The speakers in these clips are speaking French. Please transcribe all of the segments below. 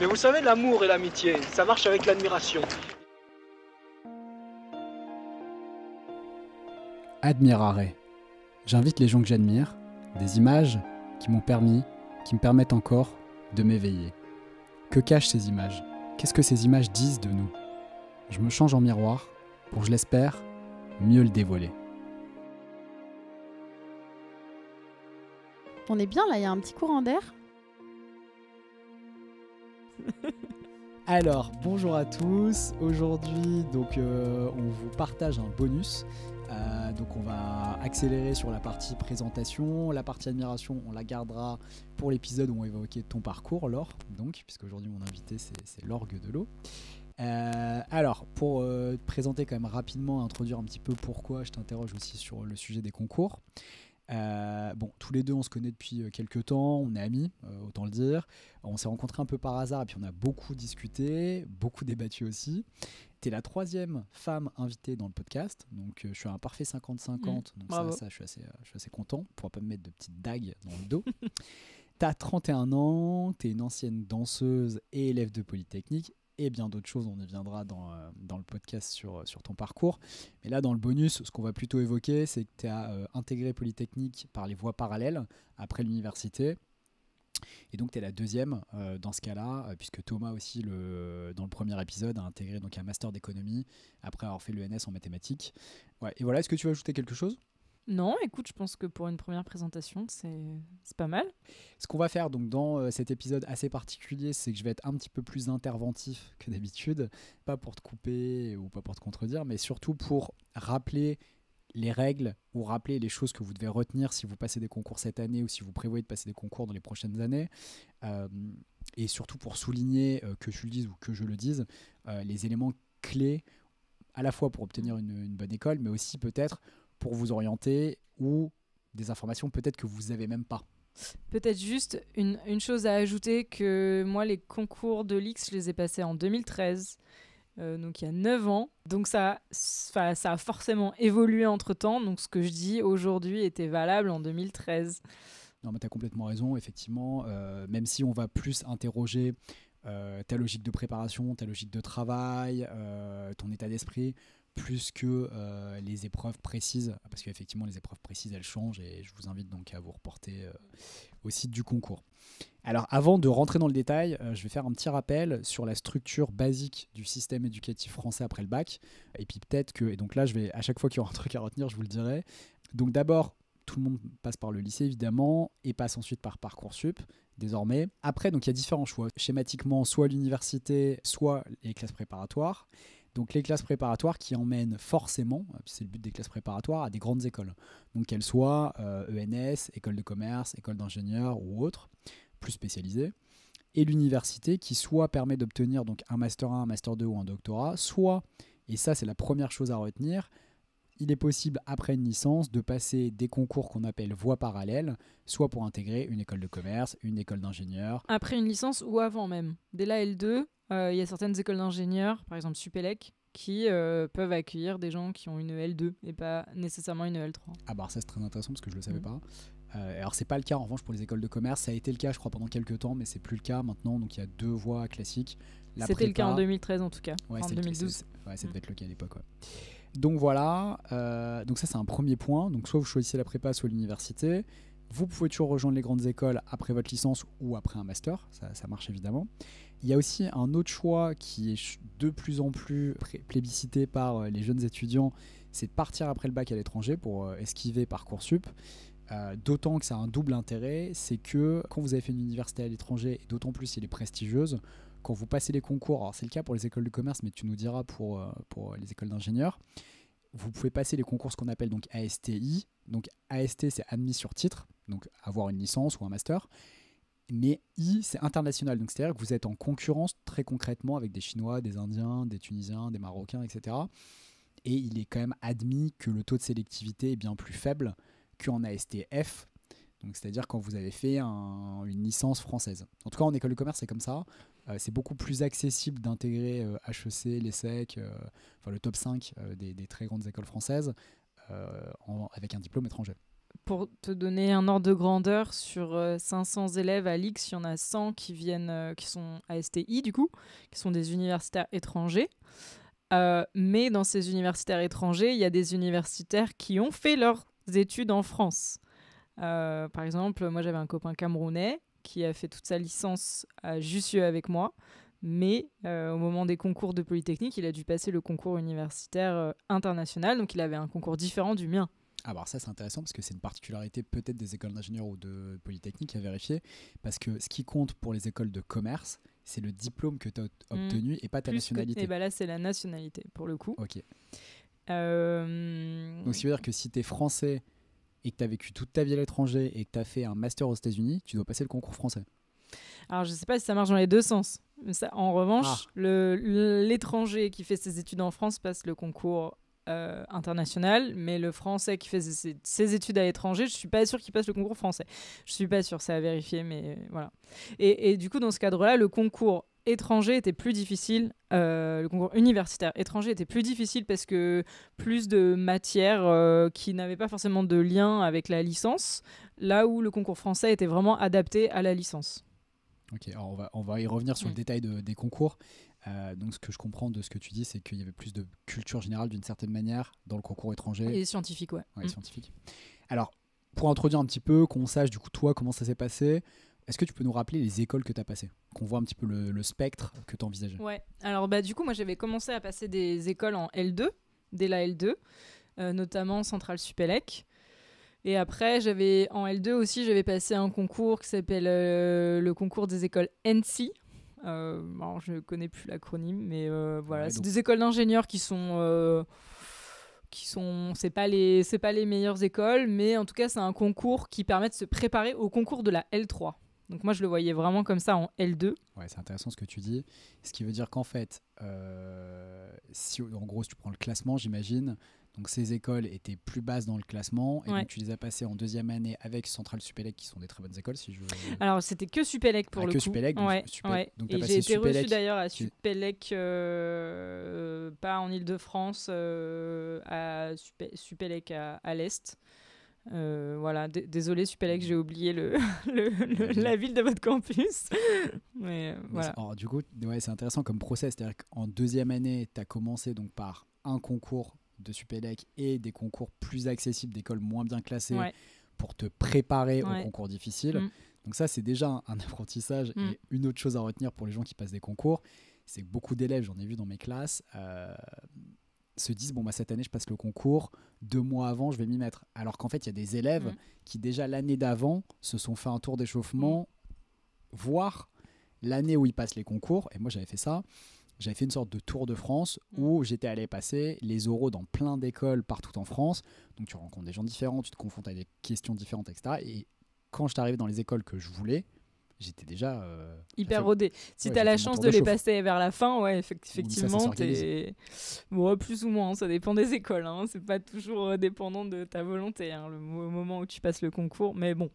Mais vous savez, l'amour et l'amitié, ça marche avec l'admiration. Admirare. J'invite les gens que j'admire, des images qui m'ont permis, qui me permettent encore de m'éveiller. Que cachent ces images Qu'est-ce que ces images disent de nous Je me change en miroir pour, je l'espère, mieux le dévoiler. On est bien là, il y a un petit courant d'air. Alors, bonjour à tous. Aujourd'hui, donc, euh, on vous partage un bonus. Euh, donc, on va accélérer sur la partie présentation. La partie admiration, on la gardera pour l'épisode où on évoquait ton parcours, l'or Donc, puisque aujourd'hui mon invité, c'est l'orgue de l'eau. Euh, alors, pour présenter quand même rapidement, introduire un petit peu pourquoi je t'interroge aussi sur le sujet des concours. Euh, bon, tous les deux, on se connaît depuis euh, quelques temps, on est amis, euh, autant le dire. On s'est rencontrés un peu par hasard, et puis on a beaucoup discuté, beaucoup débattu aussi. Tu es la troisième femme invitée dans le podcast, donc je suis un parfait 50-50, mmh, donc ça, ça, je, suis assez, je suis assez content. pourra pas me mettre de petites dagues dans le dos. T'as 31 ans, t'es une ancienne danseuse et élève de Polytechnique et bien d'autres choses. On y viendra dans, euh, le podcast sur, euh, sur, ton parcours. Mais là, dans le bonus, ce qu'on va plutôt évoquer, c'est que tu as euh, intégré Polytechnique par les voies parallèles après l'université. Et donc, tu es la deuxième dans ce cas-là, puisque Thomas aussi, le, dans le premier épisode, a intégré donc, un master d'économie après avoir fait l'ENS en mathématiques. et voilà, est-ce que tu veux ajouter quelque chose non, écoute, je pense que pour une première présentation, c'est pas mal. Ce qu'on va faire donc dans euh, cet épisode assez particulier, c'est que je vais être un petit peu plus interventif que d'habitude, pas pour te couper ou pas pour te contredire, mais surtout pour rappeler les règles ou rappeler les choses que vous devez retenir si vous passez des concours cette année ou si vous prévoyez de passer des concours dans les prochaines années. Euh, et surtout pour souligner euh, que tu le dises ou que je le dise, les éléments clés à la fois pour obtenir mm. une bonne école, mais aussi peut-être pour vous orienter ou des informations peut-être que vous n'avez même pas. Peut-être juste une, une, chose à ajouter que moi, les concours de l'IX, je les ai passés en 2013, euh, donc il y a 9 ans. Donc ça, ça a forcément évolué entre-temps, donc ce que je dis aujourd'hui était valable en 2013. Non, mais tu as complètement raison, effectivement, euh, même si on va plus interroger euh, ta logique de préparation, ta logique de travail, ton état d'esprit, plus que euh, les épreuves précises, parce qu'effectivement les épreuves précises elles changent et je vous invite donc à vous reporter euh, au site du concours. Alors avant de rentrer dans le détail, euh, je vais faire un petit rappel sur la structure basique du système éducatif français après le bac, et puis peut-être que, et donc là je vais à chaque fois qu'il y aura un truc à retenir, je vous le dirai. Donc d'abord, tout le monde passe par le lycée évidemment, et passe ensuite par Parcoursup, désormais. Après, donc il y a différents choix, schématiquement soit l'université, soit les classes préparatoires. Donc les classes préparatoires qui emmènent forcément, euh, c'est le but des classes préparatoires, à des grandes écoles. Donc qu'elles soient ENS, euh, e école de commerce, école d'ingénieur ou autres, plus spécialisées. Et l'université qui soit permet d'obtenir donc un master 1, un master 2 ou un doctorat, soit, et ça c'est la première chose à retenir, il est possible, après une licence, de passer des concours qu'on appelle voies parallèles, soit pour intégrer une école de commerce, une école d'ingénieur. Après une licence ou avant même. Dès la L2, euh, il y a certaines écoles d'ingénieurs, par exemple Supélec, qui euh, peuvent accueillir des gens qui ont une L2 et pas nécessairement une L3. Ah bah ça c'est très intéressant parce que je le savais mm. pas. Euh, alors c'est pas le cas en revanche pour les écoles de commerce, ça a été le cas je crois pendant quelques temps mais c'est plus le cas maintenant donc il y a deux voies classiques. C'était le cas en 2013 en tout cas, en 2012. Ouais, ça mm. devait être le cas à l'époque. Donc voilà, euh, donc ça c'est un premier point, donc soit vous choisissez la prépa soit l'université. Vous pouvez toujours rejoindre les grandes écoles après votre licence ou après un master, ça, ça marche évidemment. Il y a aussi un autre choix qui est de plus en plus plébiscité par euh, les jeunes étudiants, c'est de partir après le bac à l'étranger pour euh, esquiver Parcoursup. Euh, d'autant que ça a un double intérêt, c'est que quand vous avez fait une université à l'étranger, et d'autant plus si elle est prestigieuse, quand vous passez les concours, alors c'est le cas pour les écoles de commerce, mais tu nous diras pour, pour les écoles d'ingénieurs, vous pouvez passer les concours ce qu'on appelle donc ASTI. Donc AST, c'est admis sur titre, donc avoir une licence ou un master mais I, c'est international. Donc, c'est-à-dire que vous êtes en concurrence très concrètement avec des Chinois, des Indiens, des Tunisiens, des Marocains, etc. Et il est quand même admis que le taux de sélectivité est bien plus faible qu'en ASTF, donc c'est-à-dire quand vous avez fait une licence française. En tout cas, en école de commerce, c'est comme ça. Euh, c'est beaucoup plus accessible d'intégrer HEC, euh, l'ESSEC, euh, enfin le top 5 des, très grandes écoles françaises avec un diplôme étranger pour te donner un ordre de grandeur, sur 500 euh, élèves à l'IX, il y en a 100 qui, viennent, euh, qui sont à STI, du coup, qui sont des universitaires étrangers. Euh, mais dans ces universitaires étrangers, il y a des universitaires qui ont fait leurs études en France. par exemple, moi j'avais un copain camerounais qui a fait toute sa licence à Jussieu avec moi, mais au moment des concours de Polytechnique, il a dû passer le concours universitaire international, donc il avait un concours différent du mien alors ça c'est intéressant parce que c'est une particularité peut-être des écoles d'ingénieurs ou de polytechniques à vérifier, parce que ce qui compte pour les écoles de commerce, c'est le diplôme que tu as mmh. obtenu et pas ta nationalité. Et bah là c'est la nationalité pour le coup. Ok. Euh, Donc ça veut dire que si tu es français et que tu as vécu toute ta vie à l'étranger et que tu as fait un master aux États-Unis, tu dois passer le concours français. Alors je sais pas si ça marche dans les deux sens. en revanche, ah. l'étranger qui fait ses études en France passe le concours euh, international, mais le français qui fait ses, études à l'étranger, je suis pas sûre qu'il passe le concours français. Je suis pas sûre, ça à vérifier, mais euh, voilà. Et, du coup, dans ce cadre-là, le concours étranger était plus difficile, euh, le concours universitaire étranger était plus difficile parce que plus de matières qui n'avaient pas forcément de lien avec la licence, là où le concours français était vraiment adapté à la licence. Ok, alors on va, on va y revenir sur le mm. détail des concours, euh, donc ce que je comprends de ce que tu dis, c'est qu'il y avait plus de culture générale d'une certaine manière dans le concours étranger. Et scientifique, ouais. Mm. scientifique. Alors, pour introduire un petit peu, qu'on sache du coup toi comment ça s'est passé, est-ce que tu peux nous rappeler les écoles que tu as passées Qu'on voit un petit peu le, spectre que tu envisageais. Ouais, alors bah, du coup, moi j'avais commencé à passer des écoles en L2, dès la L2, euh, notamment Centrale Supélec. Et après, j'avais en L2 aussi, j'avais passé un concours qui s'appelle euh, le concours des écoles NC, euh, alors, je ne connais plus l'acronyme, mais euh, voilà, c'est des écoles d'ingénieurs qui sont euh, qui sont c'est pas les c'est pas les meilleures écoles mais en tout cas c'est un concours qui permet de se préparer au concours de la L3 donc moi je le voyais vraiment comme ça en L2 ouais c'est intéressant ce que tu dis ce qui veut dire qu'en fait si en gros si tu prends le classement j'imagine donc ces écoles étaient plus basses dans le classement et donc tu les as passées en deuxième année avec Central Supélec qui sont des très bonnes écoles si je veux... Alors c'était que Supélec pour le ah, le que coup. et j'ai été reçu d'ailleurs à Supélec euh, pas en ile de france euh, à Supélec à, l'est. Euh, voilà, désolé Supélec, j'ai oublié le, la ville de votre campus. Mais, voilà. Alors, du coup, ouais, c'est intéressant comme procès. C'est-à-dire qu'en deuxième année, tu as commencé donc par un concours de Supélec et des concours plus accessibles d'écoles moins bien classées pour te préparer au aux concours difficiles. Mm. Donc ça, c'est déjà un, apprentissage. Mm. Et une autre chose à retenir pour les gens qui passent des concours, c'est que beaucoup d'élèves, j'en ai vu dans mes classes, euh, se disent, bon, bah, cette année, je passe le concours, deux mois avant, je vais m'y mettre. Alors qu'en fait, il y a des élèves mm. qui, déjà l'année d'avant, se sont fait un tour d'échauffement, voire l'année où ils passent les concours, et moi j'avais fait ça, j'avais fait une sorte de tour de France mm. où j'étais allé passer les oraux dans plein d'écoles partout en France. Donc tu rencontres des gens différents, tu te confrontes à des questions différentes, etc. Et quand je t'arrivais dans les écoles que je voulais, j'étais déjà euh, hyper rodé. Si tu as la chance de les passer vers la fin, ouais, effectivement, t'es bon, plus ou moins, ça dépend des écoles. Hein, c'est pas toujours euh, dépendant de ta volonté hein, le moment où tu passes le concours, mais bon.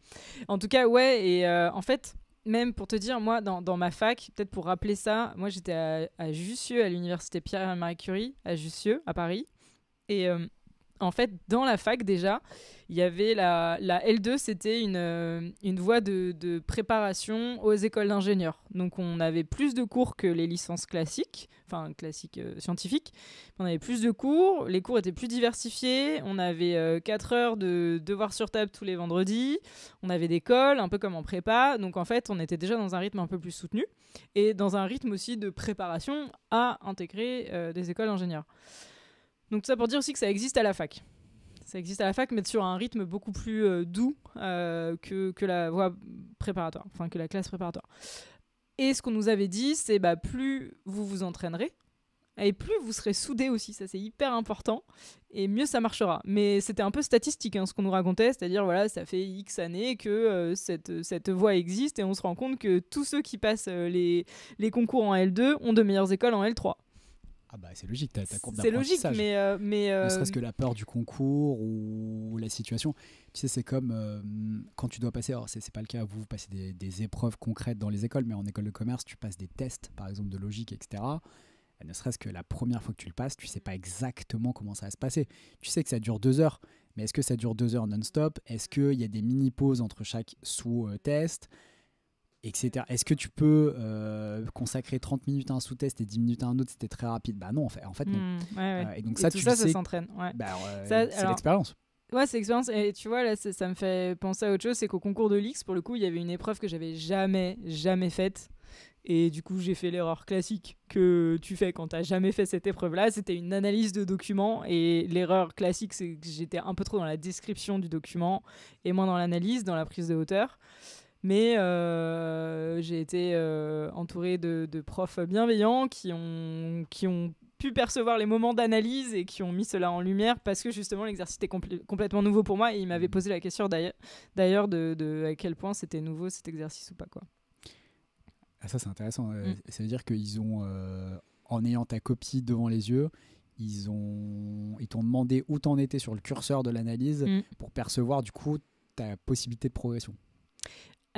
En tout cas, ouais, et euh, en fait, même pour te dire, moi, dans, ma fac, peut-être pour rappeler ça, moi j'étais à, Jussieu, à l'université Pierre-Marie Curie, à Jussieu, à Paris. Et euh, en fait, dans la fac déjà, il y avait la, L2, c'était une, euh, une voie de, de, préparation aux écoles d'ingénieurs. Donc on avait plus de cours que les licences classiques, enfin classiques euh, scientifiques. On avait plus de cours, les cours étaient plus diversifiés, on avait euh, quatre 4 heures de devoirs sur table tous les vendredis, on avait des cols, un peu comme en prépa. Donc en fait, on était déjà dans un rythme un peu plus soutenu et dans un rythme aussi de préparation à intégrer des écoles d'ingénieurs. Donc tout ça pour dire aussi que ça existe à la fac. Ça existe à la fac, mais sur un rythme beaucoup plus euh, doux euh, que, la voie préparatoire, enfin que la classe préparatoire. Et ce qu'on nous avait dit, c'est bah, plus vous vous entraînerez, et plus vous serez soudés aussi, ça c'est hyper important, et mieux ça marchera. Mais c'était un peu statistique hein, ce qu'on nous racontait, c'est-à-dire voilà, ça fait X années que euh, cette, cette voie existe, et on se rend compte que tous ceux qui passent les, les concours en L2 ont de meilleures écoles en L3. Ah bah c'est logique, t'as ta courbe C'est logique, mais... Euh, mais Ne euh, serait-ce que la peur du concours ou la situation. Tu sais, c'est comme euh, quand tu dois passer, alors c'est pas le cas, vous, vous passez des, des, épreuves concrètes dans les écoles, mais en école de commerce, tu passes des tests, par exemple de logique, etc. ne serait-ce que la première fois que tu le passes, tu sais pas exactement comment ça va se passer. Tu sais que ça dure deux heures, mais est-ce que ça dure deux heures non-stop Est-ce qu'il y a des mini-pauses entre chaque sous-test est-ce que tu peux euh, consacrer 30 minutes à un sous-test et 10 minutes à un autre C'était très rapide. Bah non, en fait, en fait non. Mmh, euh, et donc ça, tout tu ça, sais... ça s'entraîne. Ouais. Bah, c'est l'expérience. Ouais, c'est l'expérience. Et tu vois, là, ça me fait penser à autre chose. C'est qu'au concours de l'X, pour le coup, il y avait une épreuve que j'avais jamais, jamais faite. Et du coup, j'ai fait l'erreur classique que tu fais quand t'as jamais fait cette épreuve-là. C'était une analyse de document. Et l'erreur classique, c'est que j'étais un peu trop dans la description du document et moins dans l'analyse, dans la prise de hauteur. Mais euh, j'ai été entouré entourée de, profs bienveillants qui ont, qui ont pu percevoir les moments d'analyse et qui ont mis cela en lumière parce que justement l'exercice était complètement nouveau pour moi et ils m'avaient mmh. posé la question d'ailleurs de, de, à quel point c'était nouveau cet exercice ou pas. Quoi. Ah, ça c'est intéressant. Mmh. Ça veut dire qu'ils ont, euh, en ayant ta copie devant les yeux, ils ont t'ont demandé où t'en étais sur le curseur de l'analyse mmh. pour percevoir du coup ta possibilité de progression.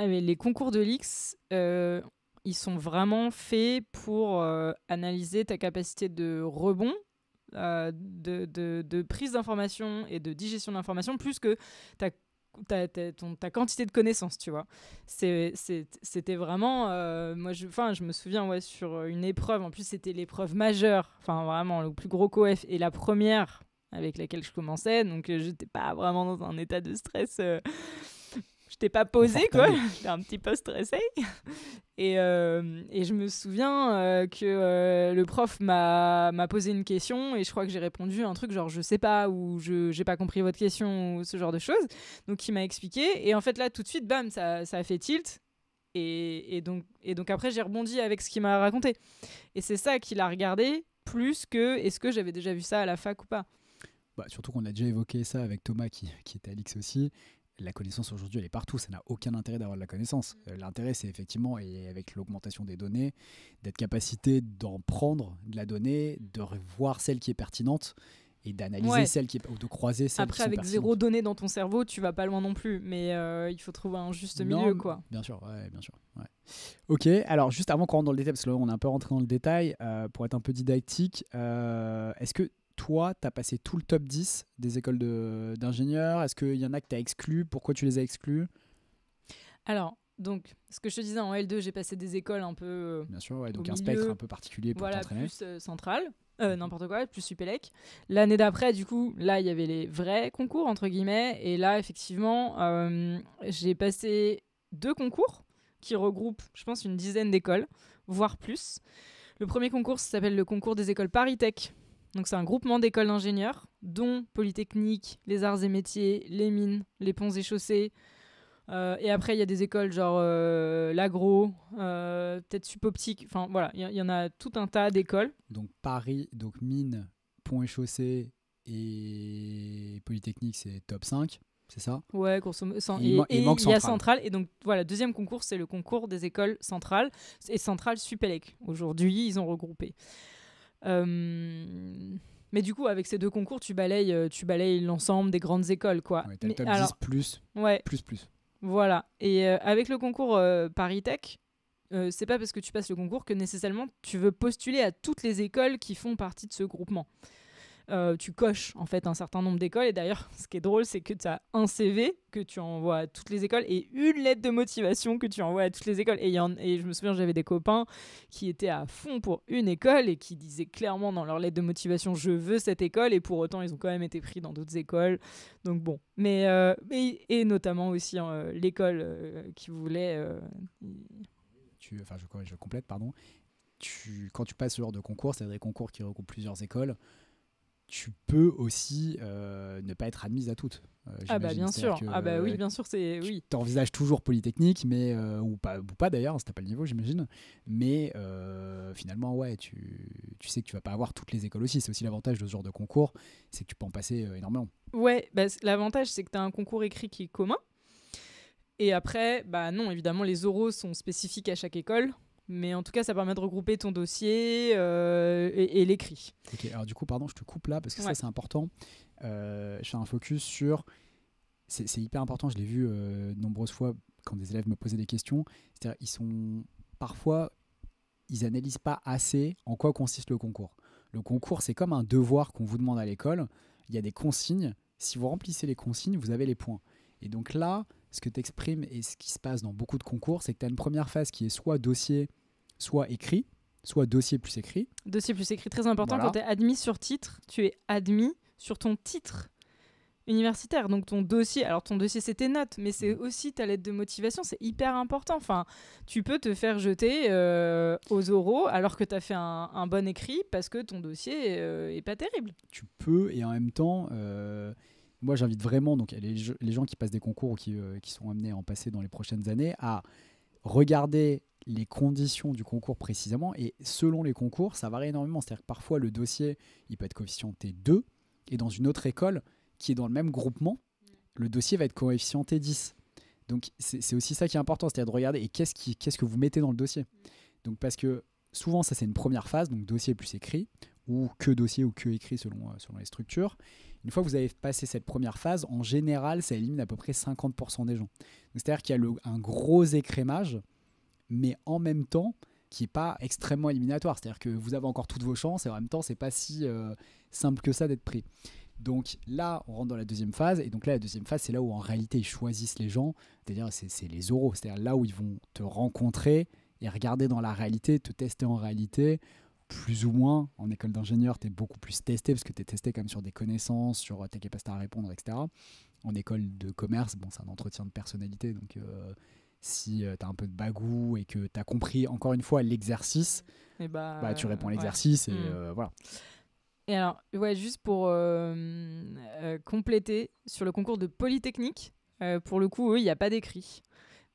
Ah, les concours de l'X, euh, ils sont vraiment faits pour euh, analyser ta capacité de rebond, euh, de, prise d'information et de digestion d'informations, plus que ta, ta, quantité de connaissances, tu vois. C'était vraiment... moi, je, je me souviens, ouais, sur une épreuve, en plus c'était l'épreuve majeure, enfin vraiment le plus gros coef, et la première avec laquelle je commençais, donc je n'étais pas vraiment dans un état de stress je t'ai pas posé quoi, j'étais un petit peu stressée. Et, euh, et je me souviens euh, que euh, le prof m'a posé une question et je crois que j'ai répondu un truc genre je sais pas ou je j'ai pas compris votre question ou ce genre de choses. Donc il m'a expliqué et en fait là tout de suite bam ça, ça a fait tilt et, et donc, et donc après j'ai rebondi avec ce qu'il m'a raconté. Et c'est ça qu'il a regardé plus que est-ce que j'avais déjà vu ça à la fac ou pas. Bah, surtout qu'on a déjà évoqué ça avec Thomas qui, qui est Alix aussi la connaissance aujourd'hui, elle est partout. Ça n'a aucun intérêt d'avoir de la connaissance. Mm. Euh, l'intérêt, c'est effectivement, et avec l'augmentation des données, d'être capacité d'en prendre de la donnée, de revoir celle qui est pertinente et d'analyser celle qui est, ou de croiser celle Après, avec zéro donnée dans ton cerveau, tu vas pas loin non plus, mais euh, il faut trouver un juste milieu, quoi. Bien sûr, ouais, bien sûr. Ok, alors juste avant qu'on rentre dans le détail, parce qu'on on est un peu rentré dans le détail, euh, pour être un peu didactique, est-ce que toi, tu as passé tout le top 10 des écoles d'ingénieurs Est-ce qu'il y en a que tu as Pourquoi tu les as exclus Alors, donc, ce que je te disais, en L2, j'ai passé des écoles un peu. Bien sûr, ouais, donc un spectre un peu particulier pour voilà, Plus euh, centrale, euh, n'importe quoi, plus Supélec. L'année d'après, du coup, là, il y avait les vrais concours, entre guillemets. Et là, effectivement, euh, j'ai passé deux concours qui regroupent, je pense, une dizaine d'écoles, voire plus. Le premier concours s'appelle le concours des écoles Paris Tech, donc c'est un groupement d'écoles d'ingénieurs, dont Polytechnique, les arts et métiers, les mines, les ponts et chaussées. Euh, et après, il y a des écoles genre euh, l'agro, euh, peut-être Supoptique. Enfin voilà, il y, en a tout un tas d'écoles. Donc Paris, donc mines, ponts et chaussées et Polytechnique, c'est top 5. C'est ça Ouais, et, Il y a Centrale. Et donc, voilà, deuxième concours, c'est le concours des écoles centrales. Et Centrale Supélec. Aujourd'hui, ils ont regroupé. Euh, mais du coup, avec ces deux concours, tu balayes, euh, tu balayes l'ensemble des grandes écoles, quoi. plus, plus, plus. Voilà. Et euh, avec le concours Paris Tech, c'est pas parce que tu passes le concours que nécessairement tu veux postuler à toutes les écoles qui font partie de ce groupement. Euh, tu coches en fait un certain nombre d'écoles. Et d'ailleurs, ce qui est drôle, c'est que tu as un CV que tu envoies à toutes les écoles et une lettre de motivation que tu envoies à toutes les écoles. Et, et je me souviens, j'avais des copains qui étaient à fond pour une école et qui disaient clairement dans leur lettre de motivation je veux cette école. Et pour autant, ils ont quand même été pris dans d'autres écoles. Donc bon, mais, euh, et notamment aussi hein, euh, l'école qui voulait. Tu, enfin, je, je complète, pardon. Tu, quand tu passes ce genre de concours, c'est des concours qui regroupent plusieurs écoles, tu peux aussi euh, ne pas être admise à toutes. Euh, ah bah bien sûr, ah bah oui, bien sûr, c'est oui. T'envisages toujours Polytechnique, mais euh, ou pas, ou pas d'ailleurs, hein, si t'as pas le niveau, j'imagine. Mais finalement, ouais, tu, tu, sais que tu vas pas avoir toutes les écoles aussi. C'est aussi l'avantage de ce genre de concours, c'est que tu peux en passer énormément. Ouais, bah, l'avantage c'est que t'as un concours écrit qui est commun. Et après, bah non, évidemment, les oraux sont spécifiques à chaque école. Mais en tout cas, ça permet de regrouper ton dossier euh, et, l'écrit. Ok, alors du coup, pardon, je te coupe là parce que ça, c'est important. Euh, je fais un focus sur. C'est hyper important, je l'ai vu euh, nombreuses fois quand des élèves me posaient des questions. C'est-à-dire, ils sont. Parfois, ils analysent pas assez en quoi consiste le concours. Le concours, c'est comme un devoir qu'on vous demande à l'école. Il y a des consignes. Si vous remplissez les consignes, vous avez les points. Et donc là, ce que tu exprimes et ce qui se passe dans beaucoup de concours, c'est que tu as une première phase qui est soit dossier, soit écrit, soit dossier plus écrit. Dossier plus écrit, très important. Quand tu es admis sur titre, tu es admis sur ton titre universitaire. Donc ton dossier, alors ton dossier c'est tes notes, mais c'est mm. aussi ta lettre de motivation, c'est hyper important. Enfin, tu peux te faire jeter euh, aux oraux alors que tu as fait un, bon écrit parce que ton dossier euh, est pas terrible. Tu peux et en même temps... Euh, moi, j'invite vraiment donc, les, les, gens qui passent des concours ou qui, euh, qui sont amenés à en passer dans les prochaines années à regarder les conditions du concours précisément. Et selon les concours, ça varie énormément. C'est-à-dire que parfois, le dossier, il peut être coefficienté 2, et dans une autre école qui est dans le même groupement, le dossier va être coefficienté 10. Donc, c'est aussi ça qui est important, c'est-à-dire de regarder et qu'est-ce qu'est-ce que vous mettez dans le dossier. Donc, parce que souvent, ça, c'est une première phase, donc dossier plus écrit, ou que dossier ou que écrit selon, euh, selon les structures. Une fois que vous avez passé cette première phase, en général, ça élimine à peu près 50% des gens. C'est-à-dire qu'il y a un gros écrémage, mais en même temps, qui n'est pas extrêmement éliminatoire. C'est-à-dire que vous avez encore toutes vos chances et en même temps, c'est pas si euh, simple que ça d'être pris. Donc là, on rentre dans la deuxième phase. Et donc là, la deuxième phase, c'est là où en réalité ils choisissent les gens. C'est-à-dire, c'est, c'est les oraux. C'est-à-dire là où ils vont te rencontrer et regarder dans la réalité, te tester en réalité, plus ou moins. En école d'ingénieur, tu es beaucoup plus testé parce que tu es testé quand même sur des connaissances, sur euh, tes capacités à répondre, etc. En école de commerce, bon, c'est un entretien de personnalité. Donc, euh, si euh, tu as un peu de bagou et que tu as compris, encore une fois, l'exercice, eh bah, bah, tu réponds à l'exercice et hmm. voilà. Et alors, ouais, juste pour compléter sur le concours de Polytechnique, pour le coup, il n'y a pas d'écrit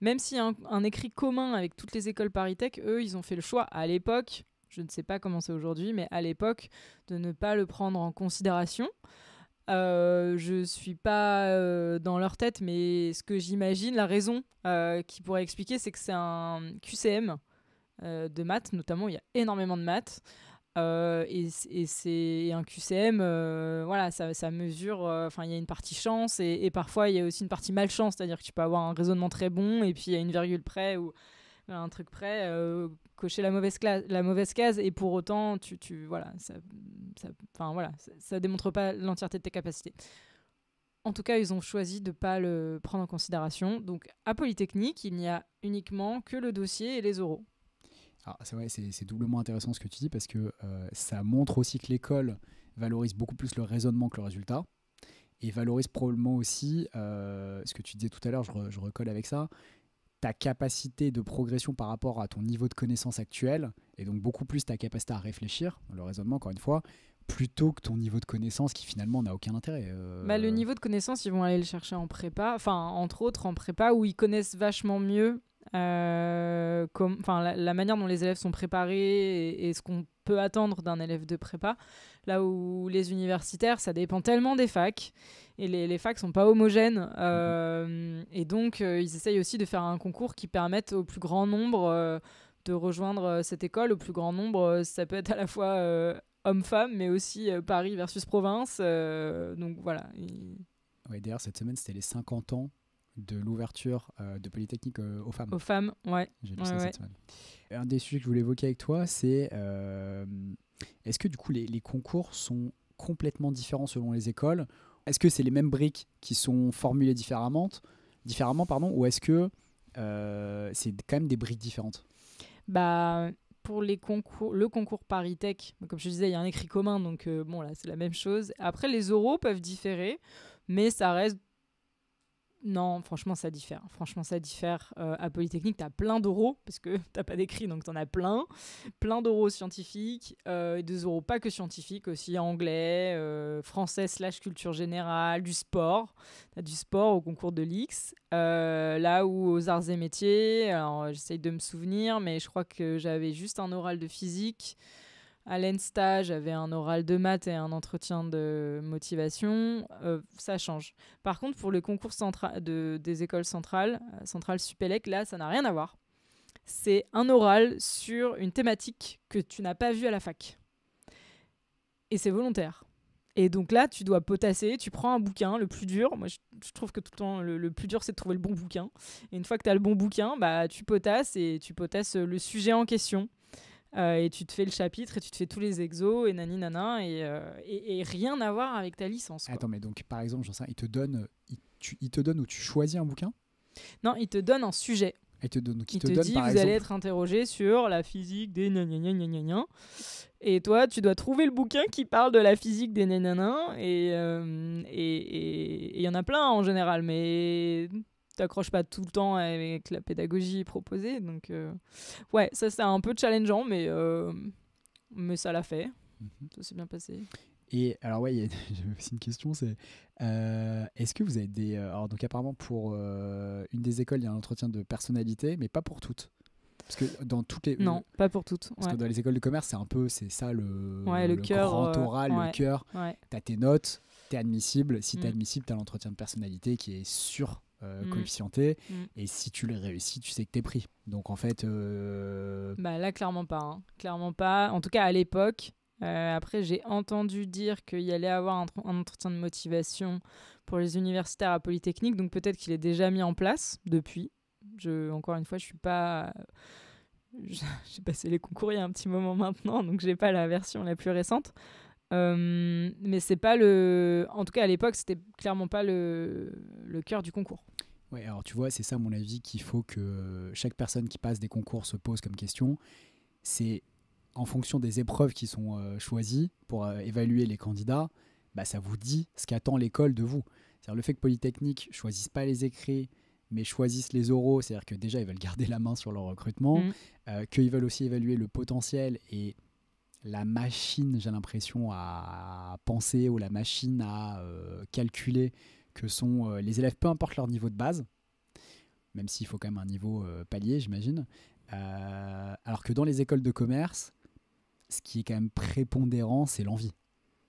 même s'il y a un, un, écrit commun avec toutes les écoles Paris Tech, eux, ils ont fait le choix à l'époque je ne sais pas comment c'est aujourd'hui, mais à l'époque, de ne pas le prendre en considération. Euh, je suis pas euh, dans leur tête, mais ce que j'imagine, la raison euh, qui pourrait expliquer, c'est que c'est un QCM euh, de maths, notamment, il y a énormément de maths. et, c'est un QCM, voilà, ça, mesure. Enfin, il y a une partie chance et, parfois il y a aussi une partie malchance, c'est-à-dire que tu peux avoir un raisonnement très bon et puis il y a une virgule près ou un truc près, euh, cocher la mauvaise, la mauvaise case, et pour autant, tu, tu voilà, ça, ça, voilà, ça, démontre pas l'entièreté de tes capacités. En tout cas, ils ont choisi de ne pas le prendre en considération. Donc, à Polytechnique, il n'y a uniquement que le dossier et les oraux. Ah, c'est c'est doublement intéressant ce que tu dis parce que euh, ça montre aussi que l'école valorise beaucoup plus le raisonnement que le résultat et valorise probablement aussi euh, ce que tu disais tout à l'heure, je, je, recolle avec ça, ta capacité de progression par rapport à ton niveau de connaissance actuel, et donc beaucoup plus ta capacité à réfléchir, le raisonnement encore une fois, plutôt que ton niveau de connaissance qui finalement n'a aucun intérêt. Euh. Bah, le niveau de connaissance, ils vont aller le chercher en prépa, enfin entre autres en prépa où ils connaissent vachement mieux euh, la, la, manière dont les élèves sont préparés et ce qu'on peut attendre d'un élève de prépa. Là où les universitaires, ça dépend tellement des facs. Et les, les facs sont pas homogènes. Euh, et donc, euh, ils essayent aussi de faire un concours qui permette au plus grand nombre euh, de rejoindre cette école. Au plus grand nombre, ça peut être à la fois homme-femme, mais aussi Paris versus province. donc voilà. Ouais, D'ailleurs, cette semaine, c'était les 50 ans de l'ouverture euh, de Polytechnique euh, aux femmes. Aux femmes, ouais. J'ai ça cette semaine. Un des sujets que je voulais évoquer avec toi, c'est euh, est-ce que du coup les, concours sont complètement différents selon les écoles Est-ce que c'est les mêmes briques qui sont formulées différemment, différemment pardon, ou est-ce que c'est quand même des briques différentes Bah, pour les concours, le concours bah, comme je disais, il y a un écrit commun, donc bon, là, c'est la même chose. Après, les oraux peuvent différer, mais ça reste non, franchement, ça diffère. Franchement, ça diffère. Euh, à Polytechnique, tu as plein d'euros, parce que tu t'as pas d'écrit, donc tu en as plein. Plein d'euros scientifiques, euh, et des euros pas que scientifiques, aussi anglais, euh, français slash culture générale, du sport. Tu as du sport au concours de l'IX. Euh, là où aux arts et métiers, alors j'essaye de me souvenir, mais je crois que j'avais juste un oral de physique à stage j'avais un oral de maths et un entretien de motivation. Euh, ça change. Par contre, pour le concours de, des écoles centrales, euh, centrales Centrale Supélec, là, ça n'a rien à voir. C'est un oral sur une thématique que tu n'as pas vue à la fac. Et c'est volontaire. Et donc là, tu dois potasser, tu prends un bouquin, le plus dur. Moi, je, trouve que tout le temps, le, plus dur, c'est de trouver le bon bouquin. Et une fois que tu as le bon bouquin, bah, tu potasses et tu potasses le sujet en question. Euh, et tu te fais le chapitre et tu te fais tous les exos et nani nana et, euh, et, rien à voir avec ta licence. Attends, mais donc par exemple, sais, il te donne, il, te donne ou tu choisis un bouquin Non, il te donne un sujet. Il te donne, donc te, par vous allez être interrogé sur la physique des nanananananan. Et toi, tu dois trouver le bouquin qui parle de la physique des nananans. Et il euh, et, et, il y en a plein en général, mais t'accroches pas tout le temps avec la pédagogie proposée. Donc, euh, ouais, ça c'est un peu challengeant, mais, euh, mais ça l'a fait. Mhm. Ça s'est bien passé. Et alors, ouais, j'avais aussi une question c'est euh, est-ce que vous avez des. alors, donc, apparemment, pour une des écoles, il y a un entretien de personnalité, mais pas pour toutes. Parce que dans toutes les. Non, pas pour toutes. Parce que dans les écoles de commerce, c'est un peu, c'est ça le, le, cœur, grand oral, le cœur. T'as tes notes, t'es admissible. Si t'es mm. admissible, t'as l'entretien de personnalité qui est sûr euh, mm. coefficienté. Mm. Et si tu les réussis, tu sais que t'es pris. Donc en fait. Euh, bah là, clairement pas. Hein. Clairement pas. En tout cas, à l'époque. Euh, après, j'ai entendu dire qu'il y allait avoir un, entretien de motivation pour les universitaires à Polytechnique. Donc peut-être qu'il est déjà mis en place depuis. Je, encore une fois, je suis pas. Euh, j'ai passé les concours il y a un petit moment maintenant, donc j'ai pas la version la plus récente. mais c'est pas le. En tout cas, à l'époque, c'était clairement pas le, le cœur du concours. Ouais, alors tu vois, c'est ça, mon avis, qu'il faut que chaque personne qui passe des concours se pose comme question. C'est en fonction des épreuves qui sont euh, choisies pour euh, évaluer les candidats, bah, ça vous dit ce qu'attend l'école de vous. C'est-à-dire le fait que Polytechnique choisisse pas les écrits, mais choisisse les oraux, c'est-à-dire que déjà ils veulent garder la main sur leur recrutement, mmh. euh, qu'ils veulent aussi évaluer le potentiel et la machine, j'ai l'impression, à penser ou la machine à calculer que sont euh, les élèves, peu importe leur niveau de base, même s'il faut quand même un niveau euh, palier, j'imagine. Euh, alors que dans les écoles de commerce, ce qui est quand même prépondérant, c'est l'envie.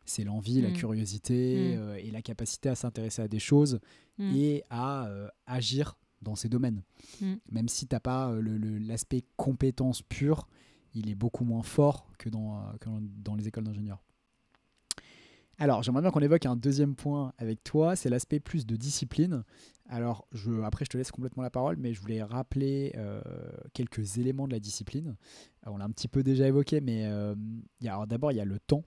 C'est l'envie, la mm. curiosité mm. et la capacité à s'intéresser à des choses mm. et à agir dans ces domaines. Même si tu n'as pas l'aspect compétence pure, il est beaucoup moins fort que dans, que dans les écoles d'ingénieurs. Alors, j'aimerais bien qu'on évoque un deuxième point avec toi, c'est l'aspect plus de discipline. Alors, je, après, je te laisse complètement la parole, mais je voulais rappeler euh, quelques éléments de la discipline. Euh, on l'a un petit peu déjà évoqué, mais euh, d'abord, il y a le temps.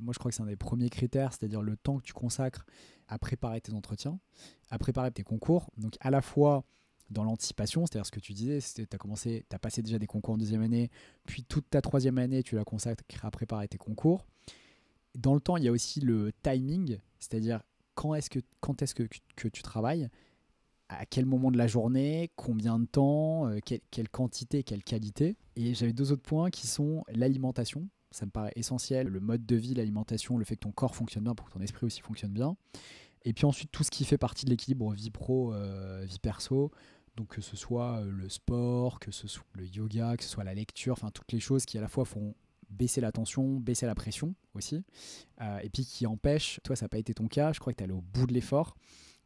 moi, je crois que c'est un des premiers critères, c'est-à-dire le temps que tu consacres à préparer tes entretiens, à préparer tes concours. Donc, à la fois dans l'anticipation, c'est-à-dire ce que tu disais, tu as commencé, tu as passé déjà des concours en deuxième année, puis toute ta troisième année, tu la consacres à préparer tes concours. Dans le temps, il y a aussi le timing, c'est-à-dire quand est-ce que, quand est-ce que, tu travailles, à quel moment de la journée, combien de temps, euh, quelle, quantité, quelle qualité. Et j'avais deux autres points qui sont l'alimentation, ça me paraît essentiel, le mode de vie, l'alimentation, le fait que ton corps fonctionne bien pour que ton esprit aussi fonctionne bien. Et puis ensuite, tout ce qui fait partie de l'équilibre vie pro, euh, vie perso. Donc que ce soit euh, le sport, que ce soit le yoga, que ce soit la lecture, enfin toutes les choses qui à la fois font baisser la tension, baisser la pression aussi, euh, et puis qui empêche, toi ça n'a pas été ton cas, je crois que tu es allé au bout de l'effort,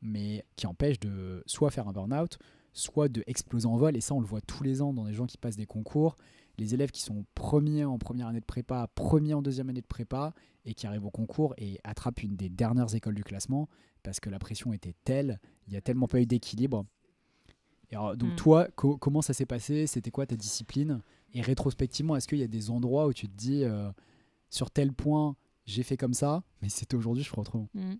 mais qui empêche de soit faire un burn-out, soit de exploser en vol, et ça on le voit tous les ans dans des gens qui passent des concours, les élèves qui sont premiers en première année de prépa, premiers en deuxième année de prépa, et qui arrivent au concours et attrapent une des dernières écoles du classement, parce que la pression était telle, il n'y a tellement pas eu d'équilibre donc, mm. toi, comment ça s'est passé C'était quoi ta discipline Et rétrospectivement, est-ce qu'il y a des endroits où tu te dis, euh, sur tel point, j'ai fait comme ça, mais c'est aujourd'hui, je crois autrement mm.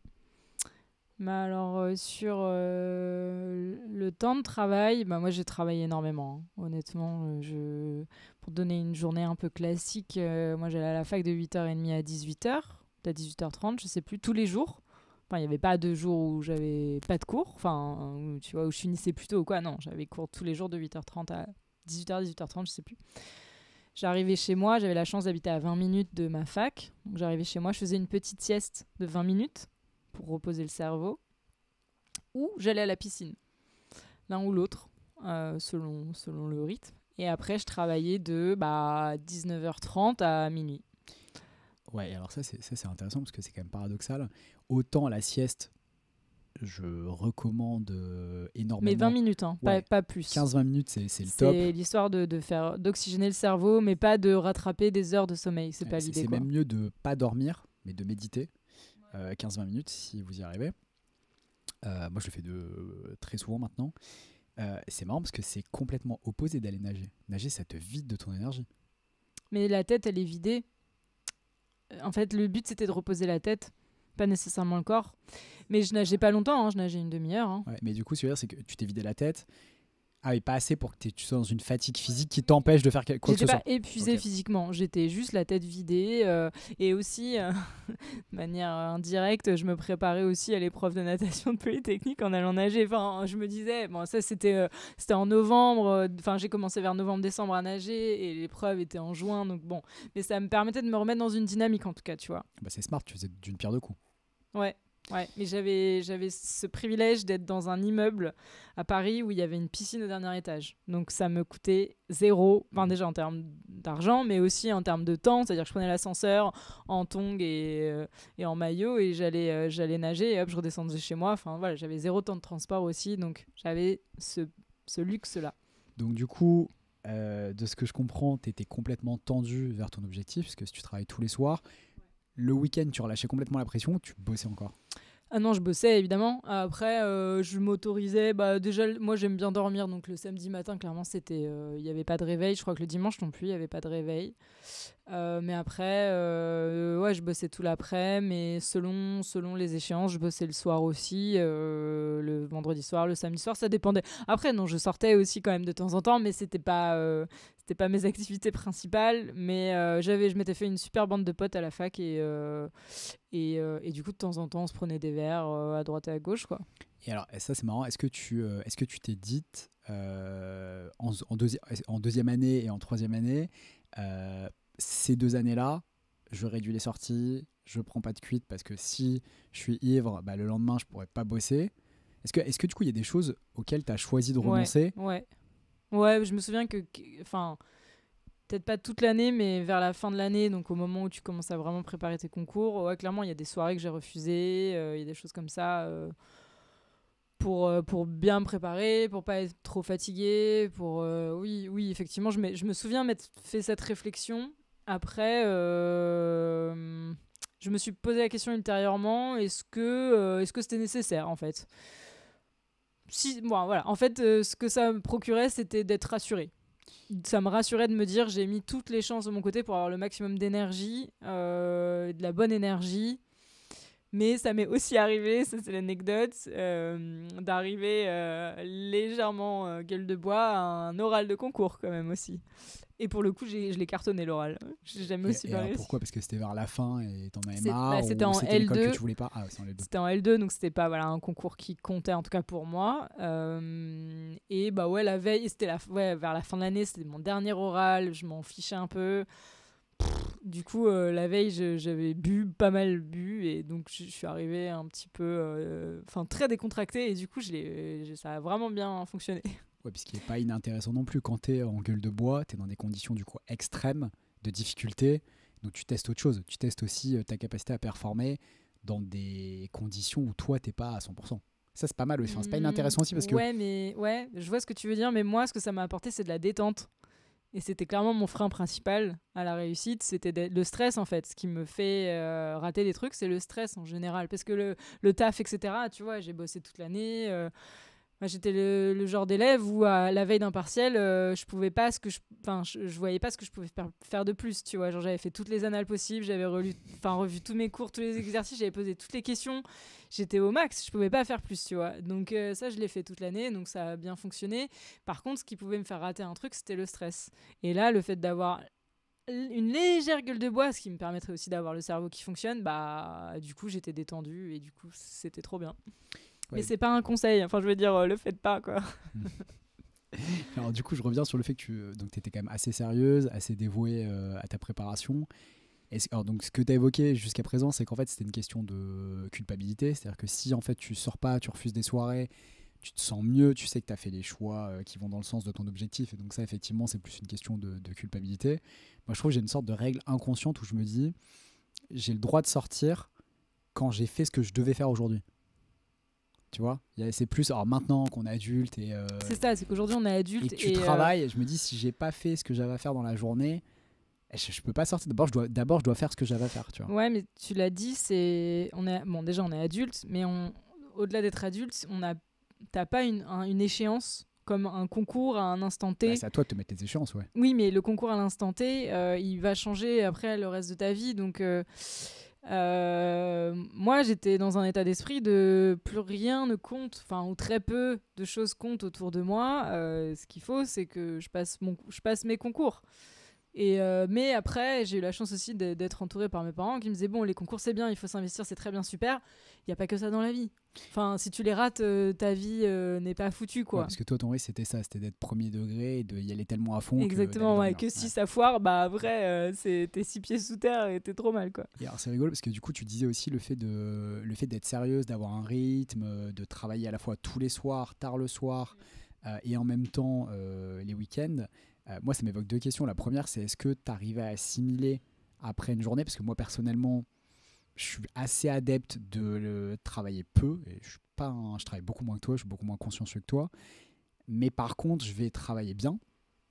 bah, alors euh, sur euh, le temps de travail, bah moi j'ai travaillé énormément. Hein. Honnêtement, je... pour donner une journée un peu classique, moi j'allais à la fac de 8h30 à 18h, à 18h30, je sais plus, tous les jours. Enfin, il n'y avait pas de jour où j'avais pas de cours, enfin, tu vois, où je finissais plutôt ou quoi. Non, j'avais cours tous les jours de 8h30 à 18h, 18h30, je sais plus. J'arrivais chez moi, j'avais la chance d'habiter à 20 minutes de ma fac. j'arrivais chez moi, je faisais une petite sieste de 20 minutes pour reposer le cerveau. Ou j'allais à la piscine, l'un ou l'autre, euh, selon, selon le rythme. Et après, je travaillais de bah, 19h30 à minuit. Ouais, alors ça, c'est intéressant parce que c'est quand même paradoxal. Autant la sieste, je recommande euh, énormément. Mais 20 minutes, hein, pas, plus. 15-20 minutes, c'est le top. C'est l'histoire de, faire d'oxygéner le cerveau, mais pas de rattraper des heures de sommeil. C'est pas l'idée. C'est même mieux de pas dormir, mais de méditer. Euh, 15-20 minutes, si vous y arrivez. Euh, moi, je le fais de, euh, très souvent maintenant. c'est marrant parce que c'est complètement opposé d'aller nager. Nager, ça te vide de ton énergie. Mais la tête, elle est vidée en fait, le but, c'était de reposer la tête, pas nécessairement le corps. Mais je nageais pas longtemps, hein, je nageais une demi-heure. Hein. mais du coup, ce que c'est que tu t'es vidé la tête ah oui, pas assez pour que tu sois dans une fatigue physique qui t'empêche de faire quelque chose. J'étais pas épuisée physiquement, j'étais juste la tête vidée. Euh, et aussi, euh, de manière indirecte, je me préparais aussi à l'épreuve de natation de Polytechnique en allant nager. Enfin, je me disais, bon, ça c'était euh, c'était en novembre, enfin j'ai commencé vers novembre-décembre à nager et l'épreuve était en juin, donc bon. Mais ça me permettait de me remettre dans une dynamique en tout cas, tu vois. Bah, c'est smart, tu faisais d'une pierre deux coups. Ouais, Ouais, mais j'avais, j'avais ce privilège d'être dans un immeuble à Paris où il y avait une piscine au dernier étage. Donc ça me coûtait zéro, enfin mmh. déjà en termes d'argent, mais aussi en termes de temps. C'est-à-dire que je prenais l'ascenseur en tongs et, euh, en maillot et j'allais, euh, j'allais nager et hop, je redescendais chez moi. Enfin voilà, j'avais zéro temps de transport aussi, donc j'avais ce, ce luxe-là. Donc du coup, euh, de ce que je comprends, tu étais complètement tendu vers ton objectif, parce que si tu travailles tous les soirs, le week-end, tu relâchais complètement la pression, tu bossais encore ah non, je bossais évidemment. Après, euh, je m'autorisais. Bah, déjà, moi j'aime bien dormir, donc le samedi matin, clairement, c'était, euh, il n'y avait pas de réveil. Je crois que le dimanche non plus, il n'y avait pas de réveil. Euh, mais après, euh, ouais, je bossais tout l'après, mais selon, selon les échéances, je bossais le soir aussi, euh, le vendredi soir, le samedi soir, ça dépendait. Après, non, je sortais aussi quand même de temps en temps, mais c'était pas, c'était pas mes activités principales. Mais j'avais, je m'étais fait une super bande de potes à la fac et, et, et, du coup, de temps en temps, on se prenait des verres à droite et à gauche, quoi. Et alors, ça c'est marrant, est-ce que tu est-ce que tu t'es dite en, en, en deuxième année et en troisième année ces deux années-là, je réduis les sorties, je prends pas de cuite parce que si je suis ivre, bah, le lendemain, je pourrais pas bosser. Est-ce que, est que du coup, il y a des choses auxquelles tu as choisi de renoncer ouais, ouais, je me souviens que. Enfin, peut-être pas toute l'année, mais vers la fin de l'année, donc au moment où tu commences à vraiment préparer tes concours, ouais, clairement, il y a des soirées que j'ai refusées, euh, il y a des choses comme ça. Euh, pour, euh, pour bien me préparer, pour pas être trop fatigué, pour... oui, oui, effectivement, je, je me souviens m'être fait cette réflexion après, euh, je me suis posé la question ultérieurement, est-ce que euh, est-ce que c'était nécessaire en fait si, bon, voilà. En fait, euh, ce que ça me procurait, c'était d'être rassuré. Ça me rassurait de me dire j'ai mis toutes les chances de mon côté pour avoir le maximum d'énergie, de la bonne énergie. Mais ça m'est aussi arrivé, ça c'est l'anecdote, d'arriver légèrement gueule de bois à un oral de concours quand même aussi. Et pour le coup, je l'ai cartonné l'oral. J'ai jamais aussi et, Pourquoi Parce que c'était vers la fin et t'en avais c'était en L2. voulais pas. c'était en L2, donc c'était pas voilà un concours qui comptait en tout cas pour moi. Euh, et bah ouais, la veille, c'était la ouais, vers la fin de l'année, c'était mon dernier oral. Je m'en fichais un peu. du coup, euh, la veille, j'avais bu, pas mal bu, et donc je, suis arrivée un petit peu, euh, enfin très décontractée, et du coup, je ça a vraiment bien fonctionné. Oui, puisqu'il n'est pas inintéressant non plus. Quand tu es en gueule de bois, tu es dans des conditions du coup extrêmes de difficulté. Donc tu testes autre chose. Tu testes aussi euh, ta capacité à performer dans des conditions où toi, t'es pas à 100%. Ça, c'est pas mal aussi. Enfin, pas inintéressant aussi parce que. Ouais, mais ouais, je vois ce que tu veux dire, mais moi, ce que ça m'a apporté, c'est de la détente. Et c'était clairement mon frein principal à la réussite, c'était le stress en fait. Ce qui me fait euh, rater des trucs, c'est le stress en général. Parce que le, le taf, etc., tu vois, j'ai bossé toute l'année. Euh, moi, j'étais le, genre d'élève où, à la veille d'un partiel, euh, je pouvais pas ce que je, enfin, je, voyais pas ce que je pouvais faire, de plus, tu vois. Genre, j'avais fait toutes les annales possibles, j'avais relu, enfin, revu tous mes cours, tous les exercices, j'avais posé toutes les questions. J'étais au max, je pouvais pas faire plus, tu vois. Donc euh, ça, je l'ai fait toute l'année, donc ça a bien fonctionné. Par contre, ce qui pouvait me faire rater un truc, c'était le stress. Et là, le fait d'avoir une légère gueule de bois, ce qui me permettrait aussi d'avoir le cerveau qui fonctionne, bah du coup j'étais détendue et du coup c'était trop bien. Mais c'est pas un conseil. Enfin, je veux dire, euh, le faites pas, quoi. Alors, du coup, je reviens sur le fait que tu euh, donc, étais quand même assez sérieuse, assez dévouée euh, à ta préparation. Et alors, donc, ce que tu as évoqué jusqu'à présent, c'est qu'en fait, c'était une question de culpabilité. C'est-à-dire que si en fait tu sors pas, tu refuses des soirées, tu te sens mieux, tu sais que tu as fait les choix qui vont dans le sens de ton objectif. Et donc, ça, effectivement, c'est plus une question de, de, culpabilité. Moi, je trouve que j'ai une sorte de règle inconsciente où je me dis j'ai le droit de sortir quand j'ai fait ce que je devais faire aujourd'hui. Tu vois, c'est plus. Alors maintenant qu'on est adulte et. Euh, c'est ça, c'est qu'aujourd'hui on est adulte. Et, tu euh, travailles, je me dis, si j'ai pas fait ce que j'avais à faire dans la journée, eh, je, peux pas sortir. D'abord, je dois, d'abord, je dois faire ce que j'avais à faire, tu vois. Ouais, mais tu l'as dit, c'est. On est... Bon, déjà, on est adulte, mais on... au-delà d'être adulte, on a... t'as pas une, une échéance comme un concours à un instant T. Bah, c'est à toi de te mettre les échéances, ouais. Oui, mais le concours à l'instant T, euh, il va changer après le reste de ta vie, donc euh, moi, j'étais dans un état d'esprit de plus rien ne compte, enfin, ou très peu de choses comptent autour de moi. Euh, ce qu'il faut, c'est que je passe, je passe mes concours. Euh, mais après, j'ai eu la chance aussi d'être entourée par mes parents qui me disaient bon, les concours c'est bien, il faut s'investir, c'est très bien, super. Il n'y a pas que ça dans la vie. Enfin, si tu les rates, euh, ta vie euh, n'est pas foutue quoi. parce que toi, ton risque c'était ça, c'était d'être premier degré et aller tellement à fond. Exactement, que, que si ça foire, bah après, t'es six pieds sous terre et t'es trop mal quoi. Et alors c'est rigolo parce que du coup, tu disais aussi le fait le fait d'être sérieuse, d'avoir un rythme, de travailler à la fois tous les soirs, tard le soir. Mm. et en même temps les week-ends, euh, moi, ça m'évoque deux questions. La première, c'est est-ce que tu arrives à assimiler après une journée Parce que moi, personnellement, je suis assez adepte de le travailler peu. Et je, suis pas je travaille beaucoup moins que toi, je suis beaucoup moins conscient que toi. Mais par contre, je vais travailler bien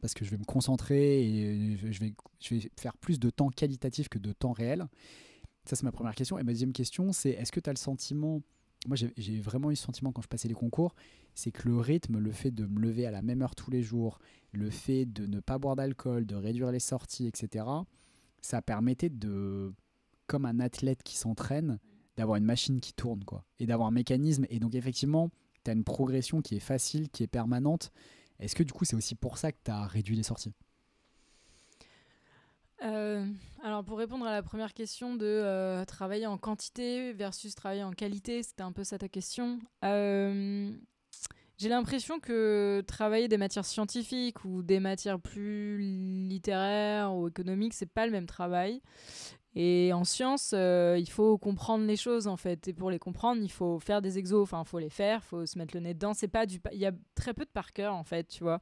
parce que je vais me concentrer et je vais, je vais faire plus de temps qualitatif que de temps réel. Ça, c'est ma première question. Et ma deuxième question, c'est est-ce que tu as le sentiment moi j'ai vraiment eu ce sentiment quand je passais les concours, c'est que le rythme, le fait de me lever à la même heure tous les jours, le fait de ne pas boire d'alcool, de réduire les sorties, etc., ça permettait de, comme un athlète qui s'entraîne, d'avoir une machine qui tourne, quoi, et d'avoir un mécanisme. Et donc effectivement, tu as une progression qui est facile, qui est permanente. Est-ce que du coup c'est aussi pour ça que tu as réduit les sorties euh, alors pour répondre à la première question de euh, travailler en quantité versus travailler en qualité, c'était un peu ça ta question. Euh, j'ai l'impression que travailler des matières scientifiques ou des matières plus littéraires ou économiques, c'est pas le même travail. Et en science, euh, il faut comprendre les choses en fait. Et pour les comprendre, il faut faire des exos. Enfin, il faut les faire, il faut se mettre le nez dedans. pas du, il y a très peu de par cœur en fait, tu vois.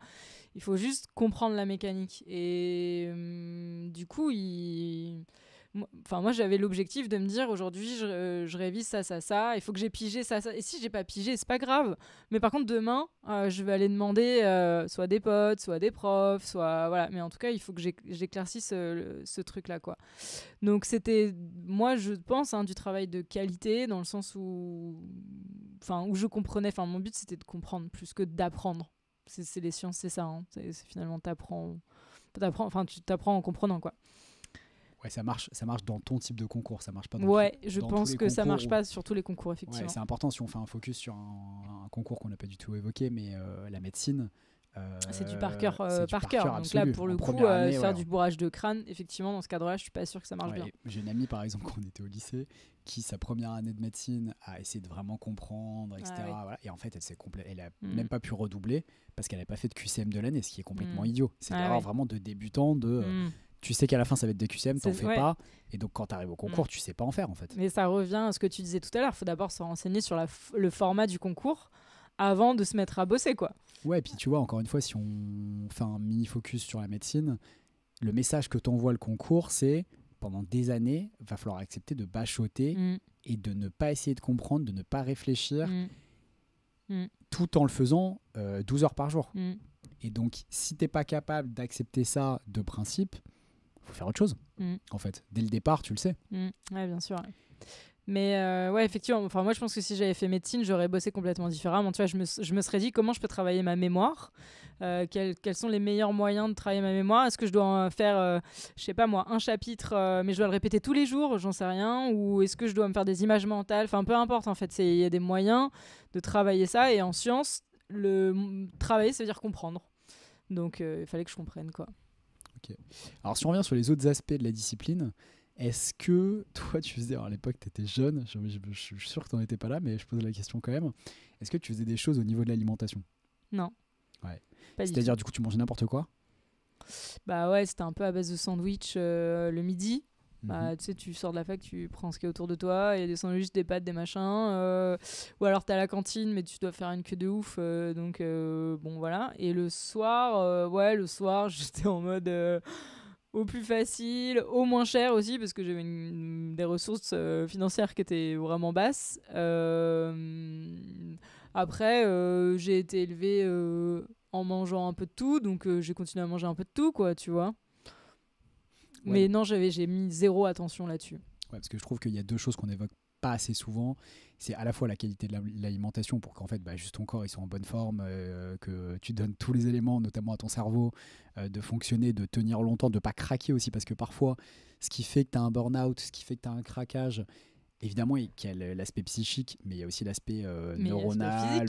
Il faut juste comprendre la mécanique. Et hum, du coup, il Enfin, moi, j'avais l'objectif de me dire aujourd'hui, euh, je, révise ça, ça, ça. Il faut que j'ai pigé ça, ça. Et si j'ai pas pigé, c'est pas grave. Mais par contre, demain, euh, je vais aller demander euh, soit des potes, soit des profs, soit voilà. Mais en tout cas, il faut que j'éclaircisse ce, truc-là, quoi. Donc, c'était, moi, je pense, hein, du travail de qualité dans le sens où, enfin, où je comprenais. Enfin, mon but, c'était de comprendre plus que d'apprendre. C'est les sciences, c'est ça. Hein. finalement, t'apprends, enfin, tu t'apprends en comprenant, quoi. Ouais, ça marche, ça marche dans ton type de concours, ça marche pas. Dans ouais, je pense que ça marche pas sur tous les concours effectivement. c'est important si on fait un focus sur un, concours qu'on n'a pas du tout évoqué, mais euh, la médecine. Euh, c'est du par cœur, euh, par cœur. Donc là, pour le coup, faire du bourrage de crâne, effectivement, dans ce cadre-là, je suis pas sûr que ça marche bien. J'ai une amie, par exemple, quand on était au lycée, qui sa première année de médecine a essayé de vraiment comprendre, etc. Ah et en fait, elle s'est elle a hmm. même pas pu redoubler parce qu'elle n'avait pas fait de QCM de l'année, ce qui est complètement hmm. idiot. C'est ah vraiment de débutant de. Hmm tu sais qu'à la fin ça va être des QCM, t'en fais pas. Et donc quand tu arrives au concours, mm. tu sais pas en faire en fait. Mais ça revient à ce que tu disais tout à l'heure, faut d'abord se renseigner sur le format du concours avant de se mettre à bosser quoi. Ouais, et puis tu vois, encore une fois, si on fait un mini focus sur la médecine, le message que t'envoie le concours, c'est pendant des années, va falloir accepter de bachoter mm. et de ne pas essayer de comprendre, de ne pas réfléchir, mm. tout en le faisant 12 euh, heures par jour. Et donc, si t'es pas capable d'accepter ça de principe, faire autre chose, mm. en fait. Dès le départ, tu le sais. Mm. Ouais, bien sûr. Mais euh, ouais, effectivement, enfin, moi je pense que si j'avais fait médecine, j'aurais bossé complètement différemment. Tu vois, je me, je me serais dit comment je peux travailler ma mémoire, euh, quels, quels, sont les meilleurs moyens de travailler ma mémoire. Est-ce que je dois euh, faire, je sais pas moi, un chapitre, mais je dois le répéter tous les jours, j'en sais rien, ou est-ce que je dois me faire des images mentales, enfin peu importe en fait, c'est il y a des moyens de travailler ça. Et en science, le travailler, ça veut dire comprendre. Donc il fallait que je comprenne quoi. Alors si on revient sur les autres aspects de la discipline, est-ce que toi tu faisais, alors à l'époque tu étais jeune, je, suis sûr que tu n'en étais pas là, mais je pose la question quand même, est-ce que tu faisais des choses au niveau de l'alimentation Non. Ouais. C'est-à-dire du coup tu mangeais n'importe quoi Bah ouais, c'était un peu à base de sandwich euh, le midi. Bah, mhm. tu sais, tu sors de la fac, tu prends ce qu'il y a autour de toi, il y a des sandwichs, des pâtes, des machins. Euh, ou alors t'as la cantine, mais tu dois faire une queue de ouf. Euh, donc euh, bon, voilà. Et le soir, ouais, le soir, j'étais en mode au plus facile, au moins cher aussi, parce que j'avais des ressources financières qui étaient vraiment basses. après, j'ai été élevée en mangeant un peu de tout, donc j'ai continué à manger un peu de tout, quoi, tu vois. Mais non, non, j'ai mis zéro attention là-dessus. parce que je trouve qu'il y a deux choses qu'on évoque pas assez souvent, c'est à la fois la qualité de l'alimentation pour qu'en fait bah, juste ton corps il soit en bonne forme, euh, que tu donnes tous les éléments, notamment à ton cerveau, euh, de fonctionner, de tenir longtemps, de pas craquer aussi, parce que parfois ce qui fait que tu as un burn-out, ce qui fait que tu as un craquage, évidemment il y a l'aspect psychique, mais il y a aussi l'aspect euh, neuronal,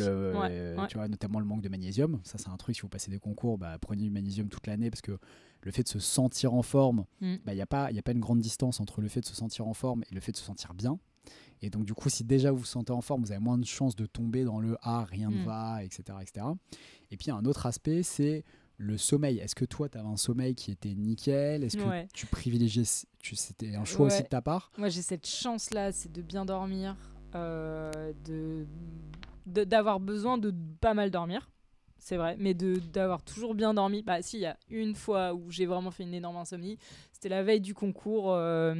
tu vois, notamment le manque de magnésium, ça c'est un truc, si vous passez des concours, bah, prenez du magnésium toute l'année parce que le fait de se sentir en forme, il mm. bah, y n'y a, pas, y a pas une grande distance entre le fait de se sentir en forme et le fait de se sentir bien. Et donc, du coup, si déjà vous vous sentez en forme, vous avez moins de chances de tomber dans le Ah, rien ne mm. va, etc., etc. Et puis, un autre aspect, c'est le sommeil. Est-ce que toi, tu avais un sommeil qui était nickel Est-ce que tu privilégiais tu, C'était un choix aussi de ta part Moi, j'ai cette chance-là, c'est de bien dormir, euh, de d'avoir besoin de pas mal dormir c'est vrai, mais d'avoir toujours bien dormi. Bah, si, il y a une fois où j'ai vraiment fait une énorme insomnie, c'était la veille du concours euh,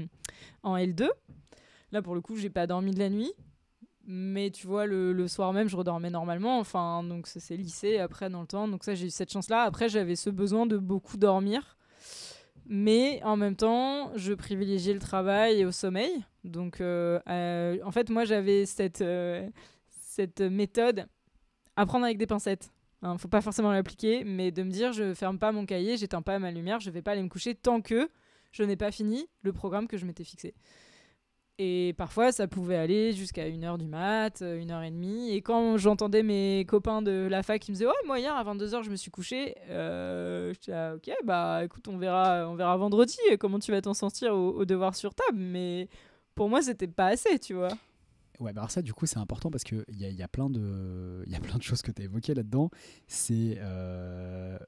en L2. Là, pour le coup, j'ai pas dormi de la nuit, mais tu vois, le, soir même, je redormais normalement. Enfin, donc ça s'est lissé après dans le temps. Donc, ça, j'ai eu cette chance-là. Après, j'avais ce besoin de beaucoup dormir. Mais en même temps, je privilégiais le travail et au sommeil. Donc, euh, euh, en fait, moi, j'avais cette, cette méthode à avec des pincettes ne hein, faut pas forcément l'appliquer, mais de me dire je ferme pas mon cahier, j'éteins pas ma lumière, je vais pas aller me coucher tant que je n'ai pas fini le programme que je m'étais fixé. Et parfois, ça pouvait aller jusqu'à une heure du mat, euh, heure et demie. Et quand j'entendais mes copains de la fac qui me disaient Ouais, oh, moi hier à 22h, je me suis couché. Euh, je disais Ok, bah écoute, on verra, on verra vendredi comment tu vas t'en sortir au, au, devoir sur table. Mais pour moi, c'était pas assez, tu vois. Ouais, bah, ça, du coup, c'est important parce qu'il y a, y, a plein de, y a plein de choses que tu as évoquées là-dedans. C'est. Euh,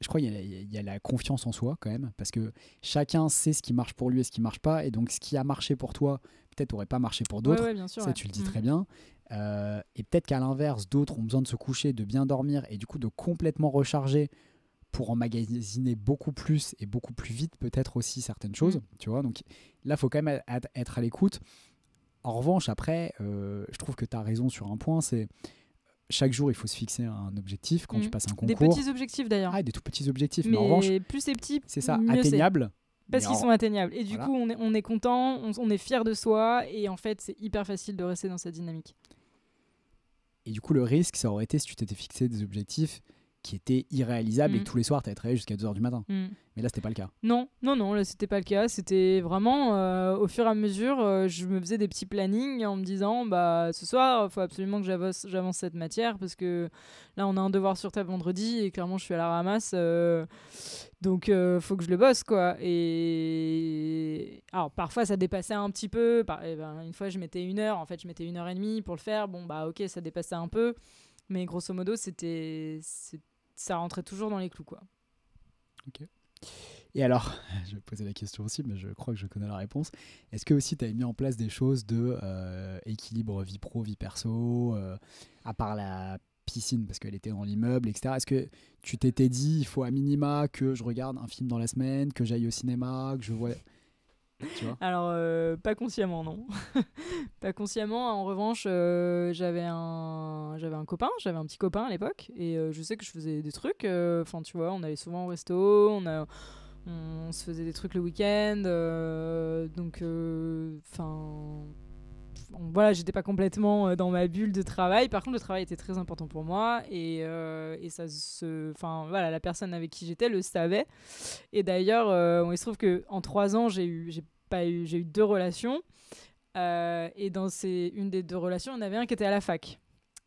je crois qu'il y, y, a la confiance en soi quand même, parce que chacun sait ce qui marche pour lui et ce qui marche pas, et donc ce qui a marché pour toi, peut-être aurait pas marché pour d'autres. ça, tu le dis mm. très bien. Euh, et peut-être qu'à l'inverse, d'autres ont besoin de se coucher, de bien dormir, et du coup de complètement recharger pour emmagasiner beaucoup plus et beaucoup plus vite peut-être aussi certaines choses, mm. tu vois. Donc là, faut quand même être à l'écoute. En revanche, après, euh, je trouve que tu as raison sur un point, c'est chaque jour, il faut se fixer un objectif quand tu mmh. passes un concours. Des petits objectifs d'ailleurs. Ah, des tout petits objectifs. Mais, en revanche, plus c'est petit, c'est ça, atteignable. Parce qu'ils sont atteignables. Et du coup, on est, content, on est fier de soi, et en fait, c'est hyper facile de rester dans cette dynamique. Et du coup, le risque, ça aurait été si tu t'étais fixé des objectifs qui était irréalisable et que mm. tous les soirs, tu as travaillé jusqu'à 2h du matin. Mm. Mais là, c'était pas le cas. Non, non, non, là, c'était pas le cas. C'était vraiment euh, au fur et à mesure, euh, je me faisais des petits plannings en me disant, bah, ce soir, il faut absolument que j'avance, cette matière parce que là, on a un devoir sur table vendredi et clairement, je suis à la ramasse. Euh, donc, il faut que je le bosse, quoi. Et alors, parfois, ça dépassait un petit peu. Eh ben, une fois, je mettais une heure. En fait, je mettais une heure et demie pour le faire. Bon, bah, ok, ça dépassait un peu. Mais grosso modo, c'était ça rentrait toujours dans les clous, quoi. Ok. Et alors, je vais poser la question aussi, mais je crois que je connais la réponse. Est-ce que aussi tu avais mis en place des choses de euh, équilibre vie pro, vie perso, euh, à part la piscine parce qu'elle était dans l'immeuble, etc. Est-ce que tu t'étais dit, il faut à minima que je regarde un film dans la semaine, que j'aille au cinéma, que je vois alors, euh, pas consciemment, non. pas consciemment. En revanche, euh, j'avais un, j'avais un copain, j'avais un petit copain à l'époque, et euh, je sais que je faisais des trucs. Enfin, tu vois, on allait souvent au resto, on on se faisait des trucs le week-end. donc, enfin, voilà, j'étais pas complètement euh, dans ma bulle de travail. Par contre, le travail était très important pour moi et, euh, ça se, enfin voilà, la personne avec qui j'étais le savait. Et d'ailleurs, euh, il se trouve que en trois ans, j'ai eu, j'ai pas eu, j'ai eu deux relations. et dans ces, une des deux relations, on avait un qui était à la fac.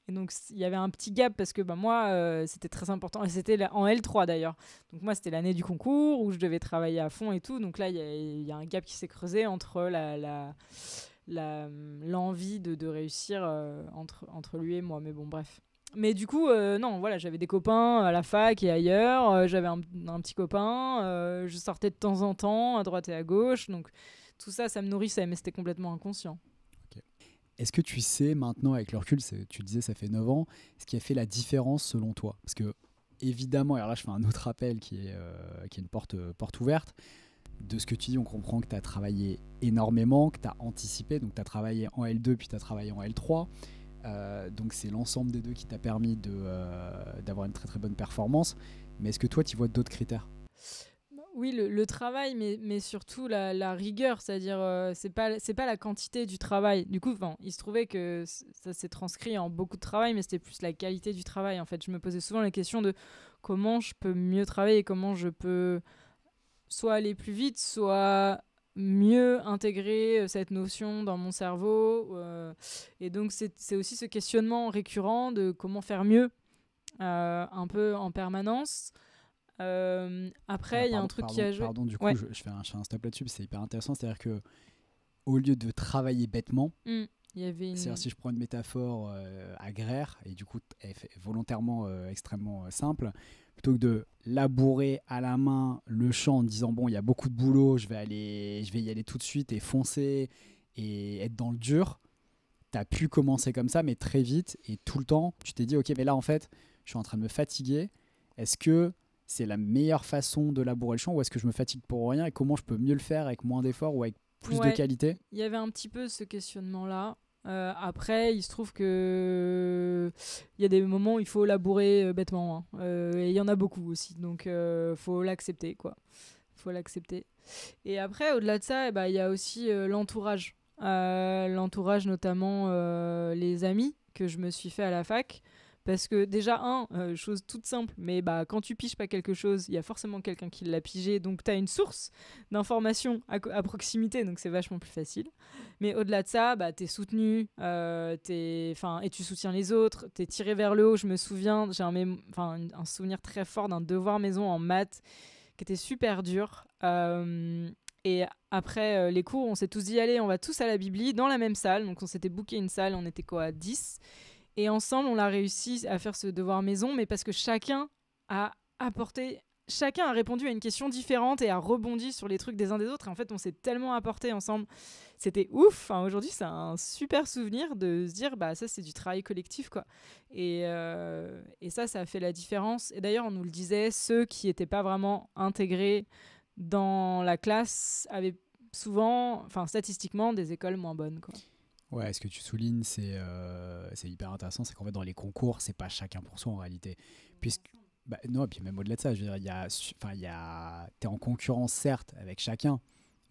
Et donc, il y avait un petit gap parce que bah, moi, c'était très important. Et c'était en L3 d'ailleurs. Donc, moi, c'était l'année du concours où je devais travailler à fond et tout. Donc, là, il y, a un gap qui s'est creusé entre la, l'envie de, réussir euh, entre, lui et moi. Mais bon, bref. Mais du coup, euh, non, voilà, j'avais des copains à la fac et ailleurs, euh, j'avais un, petit copain, je sortais de temps en temps, à droite et à gauche, donc tout ça, ça me nourrissait, mais c'était complètement inconscient. Est-ce que tu sais maintenant, avec le recul, tu disais ça fait 9 ans, ce qui a fait la différence selon toi Parce que, évidemment, alors là, je fais un autre appel qui est, une porte, porte ouverte, de ce que tu dis, on comprend que tu as travaillé énormément, que tu as anticipé, donc tu as travaillé en L2 puis tu as travaillé en L3. Euh, donc c'est l'ensemble des deux qui t'a permis euh, d'avoir une très très bonne performance. Mais est-ce que toi, tu vois d'autres critères oui, le, travail, mais, surtout la, rigueur, c'est-à-dire euh, c'est pas c'est pas la quantité du travail. Du coup, il se trouvait que ça s'est transcrit en beaucoup de travail, mais c'était plus la qualité du travail. En fait, je me posais souvent la question de comment je peux mieux travailler, comment je peux soit aller plus vite, soit mieux intégrer euh, cette notion dans mon cerveau. Euh, et donc, c'est aussi ce questionnement récurrent de comment faire mieux, euh, un peu en permanence. après, ah, il y a un truc qui a joué. Pardon, du coup, je, fais un, je, stop là-dessus, c'est hyper intéressant. C'est-à-dire que au lieu de travailler bêtement, mmh, c'est-à-dire si je prends une métaphore agraire, et du coup, volontairement extrêmement simple, plutôt que de labourer à la main le champ en disant bon il y a beaucoup de boulot je vais aller je vais y aller tout de suite et foncer et être dans le dur t'as pu commencer comme ça mais très vite et tout le temps tu t'es dit ok mais là en fait je suis en train de me fatiguer est-ce que c'est la meilleure façon de labourer le champ ou est-ce que je me fatigue pour rien et comment je peux mieux le faire avec moins d'efforts ou avec plus de qualité il y avait un petit peu ce questionnement là euh, après, il se trouve que il y a des moments où il faut labourer euh, bêtement, hein. euh, et il y en a beaucoup aussi, donc faut l'accepter quoi. Faut l'accepter. Et après, au-delà de ça, eh ben, il y a aussi l'entourage, l'entourage notamment les amis que je me suis fait à la fac. Parce que déjà, un, euh, chose toute simple, mais bah, quand tu piges pas quelque chose, il y a forcément quelqu'un qui l'a pigé, donc tu as une source d'information à, proximité, donc c'est vachement plus facile. Mais au-delà de ça, bah, tu es soutenu, euh, es, et tu soutiens les autres, tu es tiré vers le haut. Je me souviens, j'ai un, souvenir très fort d'un devoir maison en maths qui était super dur. Euh, et après euh, les cours, on s'est tous dit allez, on va tous à la Bibli dans la même salle. Donc on s'était booké une salle, on était quoi à 10 et ensemble, on a réussi à faire ce devoir maison, mais parce que chacun a apporté, chacun a répondu à une question différente et a rebondi sur les trucs des uns des autres. Et en fait, on s'est tellement apporté ensemble. C'était ouf. Aujourd'hui, c'est un super souvenir de se dire, bah ça, c'est du travail collectif, quoi. Et, euh, et, ça, ça a fait la différence. Et d'ailleurs, on nous le disait, ceux qui n'étaient pas vraiment intégrés dans la classe avaient souvent, enfin statistiquement, des écoles moins bonnes, quoi. Ouais, ce que tu soulignes, c'est euh, hyper intéressant, c'est qu'en fait, dans les concours, c'est pas chacun pour soi en réalité. Puisque, bah, non, et puis même au-delà de ça, je veux dire, y a, y a, t'es en concurrence certes avec chacun,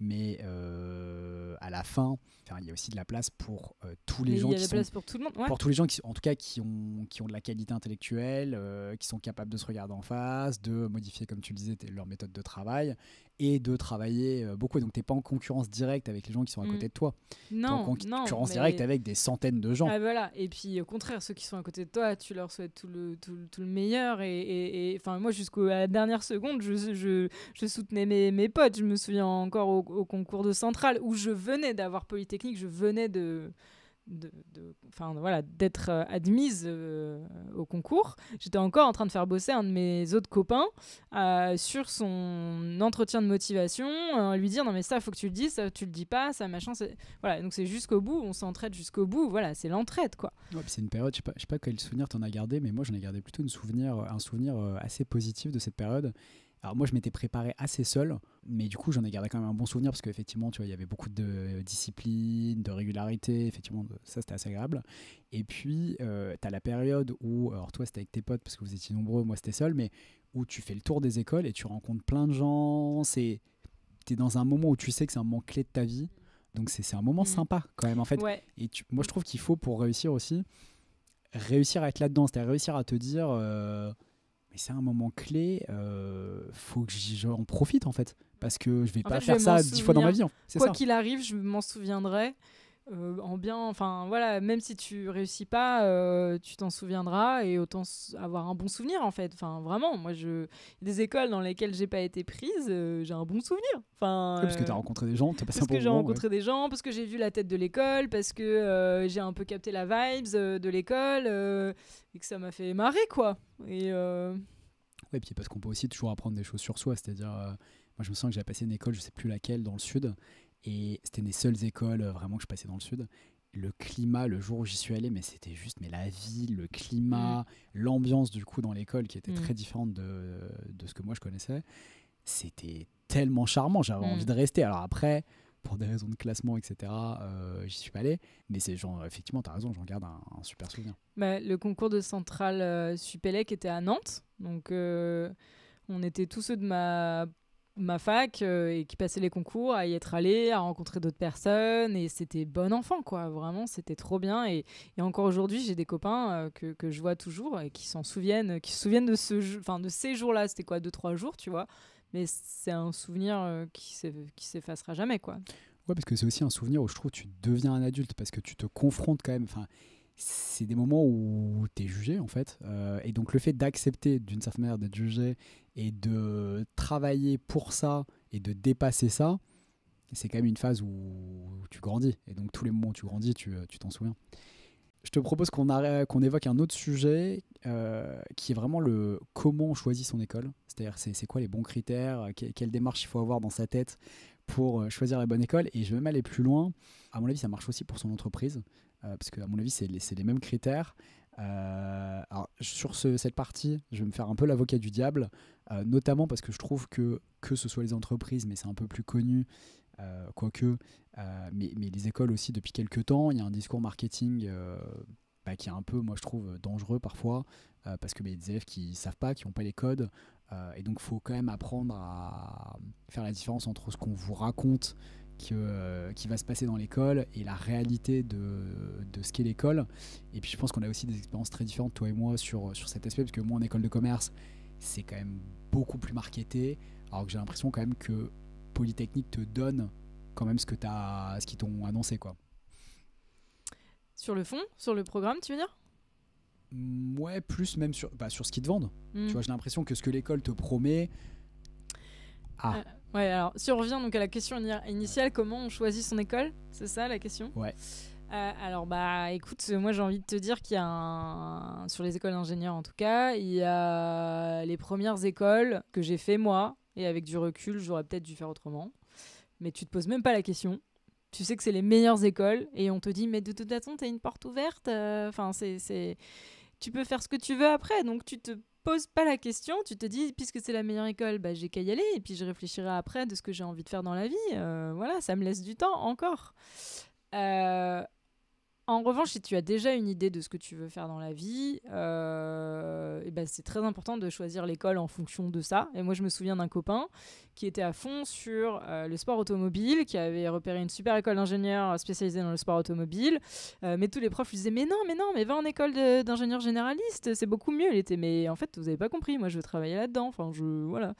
mais euh, à la fin, il y a aussi de la place pour euh, tous les gens. Il y pour Pour tous les gens qui, en tout cas, qui ont, qui ont de la qualité intellectuelle, euh, qui sont capables de se regarder en face, de modifier, comme tu le disais, leur méthode de travail, et de travailler euh, beaucoup. donc, tu n'es pas en concurrence directe avec les gens qui sont à côté mm. de toi. Non, es en concurrence directe avec des centaines de gens. Ah, voilà. Et puis, au contraire, ceux qui sont à côté de toi, tu leur souhaites tout le, tout, le meilleur. Et enfin, moi, jusqu'à la dernière seconde, je, je, soutenais mes, mes, potes. Je me souviens encore au, au concours de Centrale où je venais d'avoir Polytechnique, je venais de de, voilà d'être euh, admise euh, au concours j'étais encore en train de faire bosser un de mes autres copains euh, sur son entretien de motivation lui dire non mais ça faut que tu le dis, ça tu le dis pas ça machin voilà donc c'est jusqu'au bout on s'entraide jusqu'au bout voilà c'est l'entraide quoi c'est une période je sais pas sais pas quel souvenir t'en as gardé mais moi j'en ai gardé plutôt souvenir un souvenir assez positif de cette période alors moi, je m'étais préparé assez seul, mais du coup, j'en ai gardé quand même un bon souvenir parce qu'effectivement, tu vois, il y avait beaucoup de discipline, de régularité, effectivement, ça c'était assez agréable. Et puis, euh, tu as la période où, alors toi, c'était avec tes potes parce que vous étiez nombreux, moi, c'était seul, mais où tu fais le tour des écoles et tu rencontres plein de gens, c'est tu es dans un moment où tu sais que c'est un moment clé de ta vie. Donc c'est un moment mmh. sympa quand même en fait. Et moi je trouve qu'il faut pour réussir aussi réussir à être là-dedans, c'est-à-dire réussir à te dire euh, c'est un moment clé, euh, faut que j'en profite en fait, parce que je vais pas faire ça dix fois dans ma vie. Hein. Quoi qu'il arrive, je m'en souviendrai. Euh, en bien, enfin voilà, même si tu réussis pas, euh, tu t'en souviendras et autant avoir un bon souvenir en fait. Enfin vraiment, moi je des écoles dans lesquelles j'ai pas été prise, euh, j'ai un bon souvenir. Enfin parce que tu as rencontré des gens, parce que j'ai rencontré des gens, parce que j'ai vu la tête de l'école, parce que j'ai un peu capté la vibes de l'école et que ça m'a fait marrer quoi. Et puis parce qu'on peut aussi toujours apprendre des choses sur soi, c'est-à-dire moi je me sens que j'ai passé une école, je sais plus laquelle dans le sud et c'était une des seules écoles euh, vraiment que je passais dans le sud. Le climat, le jour où j'y suis allé, mais c'était juste mais la ville, le climat, mm. l'ambiance du coup dans l'école qui était mm. très différente de, de, ce que moi je connaissais. C'était tellement charmant, j'avais mm. envie de rester. Alors après, pour des raisons de classement, etc., euh, j'y suis pas allé. Mais c'est genre, effectivement, tu as raison, j'en garde un, super souvenir. Bah, le concours de Centrale euh, Supélec était à Nantes. Donc. on était tous ceux de ma ma fac euh, et qui passait les concours à y être allé, à rencontrer d'autres personnes et c'était bon enfant quoi, vraiment c'était trop bien et, encore aujourd'hui j'ai des copains euh, que, je vois toujours et qui s'en souviennent, qui se souviennent de, ce, enfin, de ces jours-là, c'était quoi, deux trois jours tu vois, mais c'est un souvenir euh, qui s'effacera jamais quoi. Ouais parce que c'est aussi un souvenir où je trouve tu deviens un adulte parce que tu te confrontes quand même, enfin c'est des moments où tu es jugé en fait. Euh, et donc le fait d'accepter d'une certaine manière d'être jugé et de travailler pour ça et de dépasser ça, c'est quand même une phase où tu grandis. Et donc tous les moments où tu grandis, tu euh, t'en souviens. Je te propose qu'on qu'on évoque un autre sujet euh, qui est vraiment le comment on choisit son école. C'est-à-dire c'est quoi les bons critères, quelle, quelle démarche il faut avoir dans sa tête pour choisir la bonne école. Et je vais même aller plus loin. À mon avis, ça marche aussi pour son entreprise. Euh, parce que à mon avis, c'est les, les, mêmes critères. Euh, alors, sur cette partie, je vais me faire un peu l'avocat du diable, euh, notamment parce que je trouve que, que ce soit les entreprises, mais c'est un peu plus connu, quoique, mais, les écoles aussi, depuis quelques temps, il y a un discours marketing bah, qui est un peu, moi je trouve, dangereux parfois, parce que bah, y a des élèves qui ne savent pas, qui n'ont pas les codes, et donc il faut quand même apprendre à faire la différence entre ce qu'on vous raconte euh, qui va se passer dans l'école et la réalité de, ce qu'est l'école. Et puis je pense qu'on a aussi des expériences très différentes, toi et moi, sur, sur cet aspect, parce que moi en école de commerce, c'est quand même beaucoup plus marketé, alors que j'ai l'impression quand même que Polytechnique te donne quand même ce que as, ce qu'ils t'ont annoncé. quoi. Sur le fond, sur le programme, tu veux dire mm, Ouais, plus même sur, bah, sur ce qu'ils te vendent. Mm. Tu vois, j'ai l'impression que ce que l'école te promet... Ah. Ouais, alors si on revient donc à la question initiale, comment on choisit son école C'est ça la question Ouais. Euh, alors bah écoute, moi j'ai envie de te dire qu'il y a sur les écoles d'ingénieurs en tout cas, il y a les premières écoles que j'ai fait moi et avec du recul j'aurais peut-être dû faire autrement. Mais tu te poses même pas la question. Tu sais que c'est les meilleures écoles et on te dit mais de toute façon as une porte ouverte. Euh, enfin c'est tu peux faire ce que tu veux après donc tu te pose pas la question, tu te dis, puisque c'est la meilleure école, bah, j'ai qu'à y aller, et puis je réfléchirai après de ce que j'ai envie de faire dans la vie. Euh, voilà, ça me laisse du temps encore. Euh, en revanche, si tu as déjà une idée de ce que tu veux faire dans la vie, euh, eh ben, c'est très important de choisir l'école en fonction de ça. Et moi, je me souviens d'un copain qui était à fond sur euh, le sport automobile, qui avait repéré une super école d'ingénieurs euh, spécialisée dans le sport automobile. Euh, mais tous les profs lui disaient Mais non, mais non, mais va en école d'ingénieur généraliste, c'est beaucoup mieux. Il était Mais en fait, vous n'avez pas compris, moi je veux travailler là-dedans. Enfin, je. Voilà.